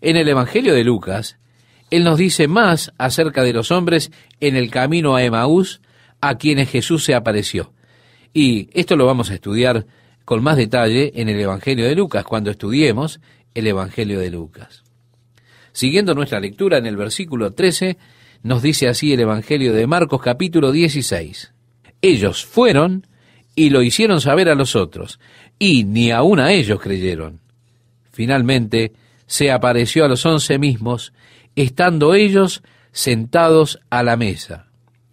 En el Evangelio de Lucas, él nos dice más acerca de los hombres en el camino a Emaús, a quienes Jesús se apareció. Y esto lo vamos a estudiar con más detalle en el Evangelio de Lucas, cuando estudiemos el Evangelio de Lucas. Siguiendo nuestra lectura en el versículo 13, nos dice así el Evangelio de Marcos capítulo 16. Ellos fueron y lo hicieron saber a los otros, y ni aun a ellos creyeron. Finalmente se apareció a los once mismos, estando ellos sentados a la mesa,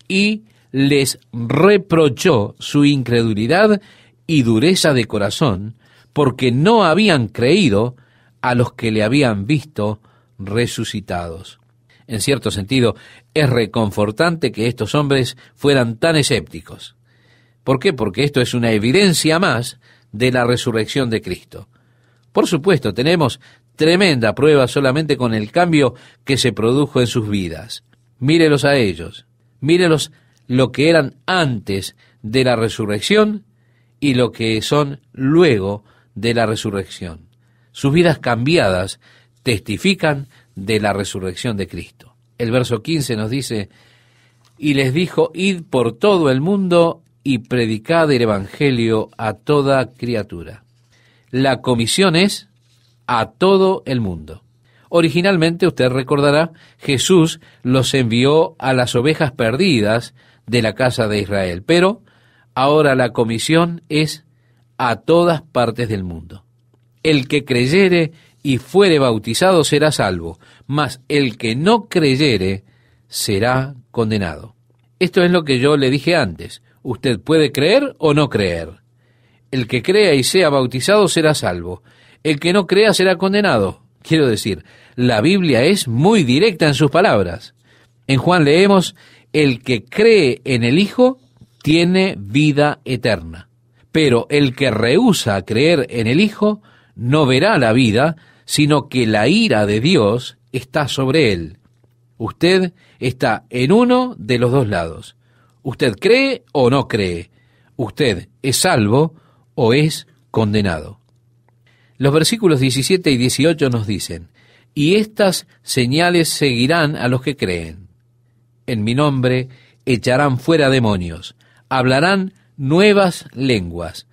y les reprochó su incredulidad y dureza de corazón, porque no habían creído a los que le habían visto resucitados. En cierto sentido, es reconfortante que estos hombres fueran tan escépticos. ¿Por qué? Porque esto es una evidencia más de la resurrección de Cristo. Por supuesto, tenemos tremenda prueba solamente con el cambio que se produjo en sus vidas. Mírelos a ellos, mírelos lo que eran antes de la resurrección y lo que son luego de la resurrección. Sus vidas cambiadas testifican de la resurrección de Cristo. El verso 15 nos dice, y les dijo, id por todo el mundo y predicad el Evangelio a toda criatura. La comisión es a todo el mundo. Originalmente, usted recordará, Jesús los envió a las ovejas perdidas de la casa de Israel, pero ahora la comisión es a todas partes del mundo. El que creyere y fuere bautizado será salvo, mas el que no creyere será condenado. Esto es lo que yo le dije antes. Usted puede creer o no creer. El que crea y sea bautizado será salvo. El que no crea será condenado. Quiero decir, la Biblia es muy directa en sus palabras. En Juan leemos, el que cree en el Hijo tiene vida eterna. Pero el que rehúsa creer en el Hijo no verá la vida, sino que la ira de Dios está sobre él. Usted está en uno de los dos lados. Usted cree o no cree. Usted es salvo o es condenado. Los versículos 17 y 18 nos dicen, y estas señales seguirán a los que creen. En mi nombre echarán fuera demonios, hablarán nuevas lenguas,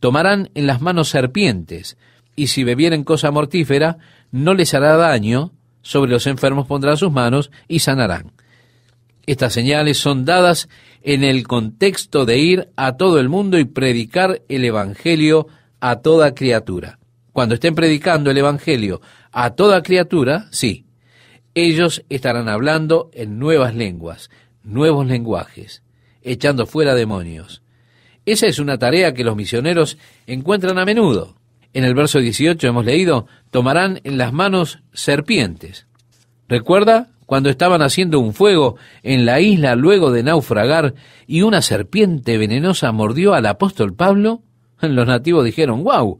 tomarán en las manos serpientes, y si bebieren cosa mortífera, no les hará daño, sobre los enfermos pondrán sus manos y sanarán. Estas señales son dadas en el contexto de ir a todo el mundo y predicar el Evangelio a toda criatura. Cuando estén predicando el Evangelio a toda criatura, sí, ellos estarán hablando en nuevas lenguas, nuevos lenguajes, echando fuera demonios. Esa es una tarea que los misioneros encuentran a menudo en el verso 18 hemos leído, tomarán en las manos serpientes. ¿Recuerda cuando estaban haciendo un fuego en la isla luego de naufragar y una serpiente venenosa mordió al apóstol Pablo? Los nativos dijeron, wow,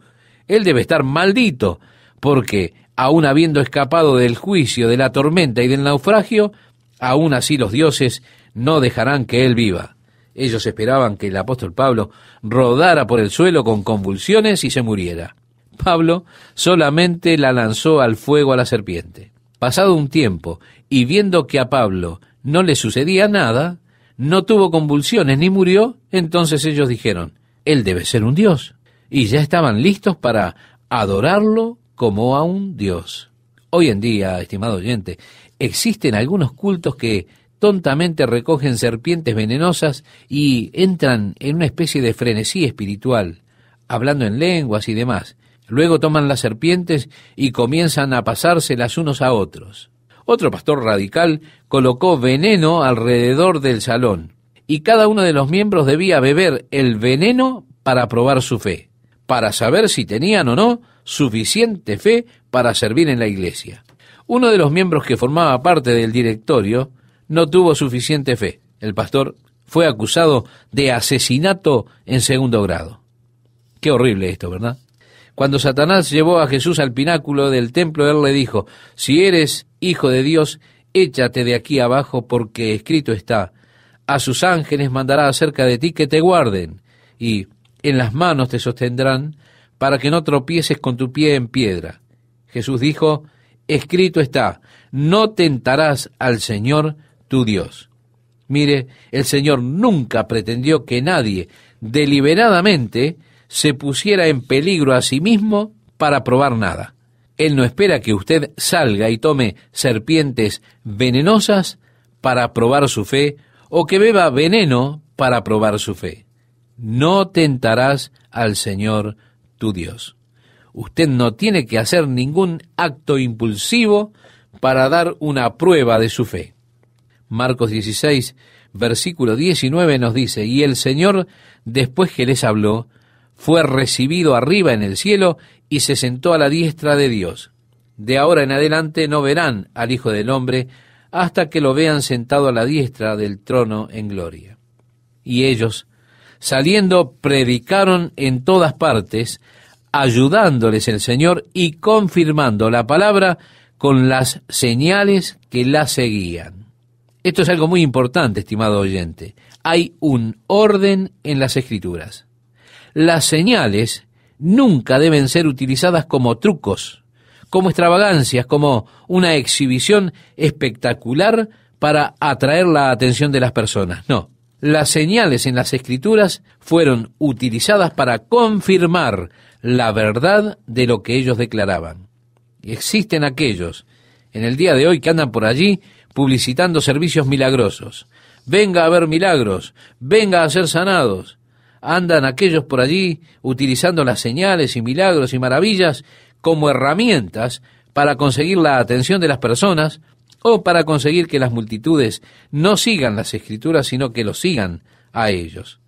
él debe estar maldito, porque aun habiendo escapado del juicio, de la tormenta y del naufragio, aún así los dioses no dejarán que él viva. Ellos esperaban que el apóstol Pablo rodara por el suelo con convulsiones y se muriera. Pablo solamente la lanzó al fuego a la serpiente. Pasado un tiempo, y viendo que a Pablo no le sucedía nada, no tuvo convulsiones ni murió, entonces ellos dijeron, Él debe ser un dios. Y ya estaban listos para adorarlo como a un dios. Hoy en día, estimado oyente, existen algunos cultos que tontamente recogen serpientes venenosas y entran en una especie de frenesí espiritual, hablando en lenguas y demás, Luego toman las serpientes y comienzan a pasárselas unos a otros. Otro pastor radical colocó veneno alrededor del salón, y cada uno de los miembros debía beber el veneno para probar su fe, para saber si tenían o no suficiente fe para servir en la iglesia. Uno de los miembros que formaba parte del directorio no tuvo suficiente fe. El pastor fue acusado de asesinato en segundo grado. Qué horrible esto, ¿verdad? Cuando Satanás llevó a Jesús al pináculo del templo, él le dijo, Si eres hijo de Dios, échate de aquí abajo porque escrito está, a sus ángeles mandará acerca de ti que te guarden, y en las manos te sostendrán, para que no tropieces con tu pie en piedra. Jesús dijo, escrito está, no tentarás al Señor tu Dios. Mire, el Señor nunca pretendió que nadie deliberadamente se pusiera en peligro a sí mismo para probar nada. Él no espera que usted salga y tome serpientes venenosas para probar su fe o que beba veneno para probar su fe. No tentarás al Señor tu Dios. Usted no tiene que hacer ningún acto impulsivo para dar una prueba de su fe. Marcos 16, versículo 19 nos dice, y el Señor, después que les habló, fue recibido arriba en el cielo y se sentó a la diestra de Dios. De ahora en adelante no verán al Hijo del Hombre hasta que lo vean sentado a la diestra del trono en gloria. Y ellos, saliendo, predicaron en todas partes, ayudándoles el Señor y confirmando la palabra con las señales que la seguían. Esto es algo muy importante, estimado oyente. Hay un orden en las escrituras. Las señales nunca deben ser utilizadas como trucos, como extravagancias, como una exhibición espectacular para atraer la atención de las personas. No, las señales en las escrituras fueron utilizadas para confirmar la verdad de lo que ellos declaraban. existen aquellos en el día de hoy que andan por allí publicitando servicios milagrosos. Venga a ver milagros, venga a ser sanados andan aquellos por allí utilizando las señales y milagros y maravillas como herramientas para conseguir la atención de las personas o para conseguir que las multitudes no sigan las escrituras, sino que los sigan a ellos.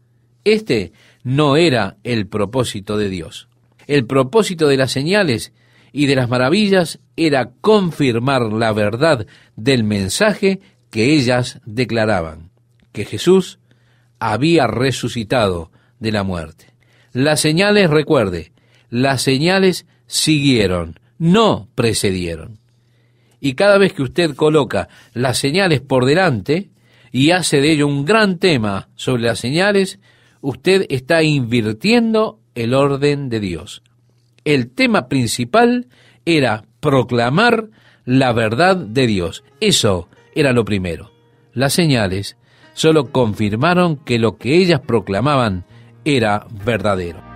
Este no era el propósito de Dios. El propósito de las señales y de las maravillas era confirmar la verdad del mensaje que ellas declaraban, que Jesús había resucitado de la muerte. Las señales, recuerde, las señales siguieron, no precedieron. Y cada vez que usted coloca las señales por delante y hace de ello un gran tema sobre las señales, usted está invirtiendo el orden de Dios. El tema principal era proclamar la verdad de Dios. Eso era lo primero. Las señales solo confirmaron que lo que ellas proclamaban era verdadero.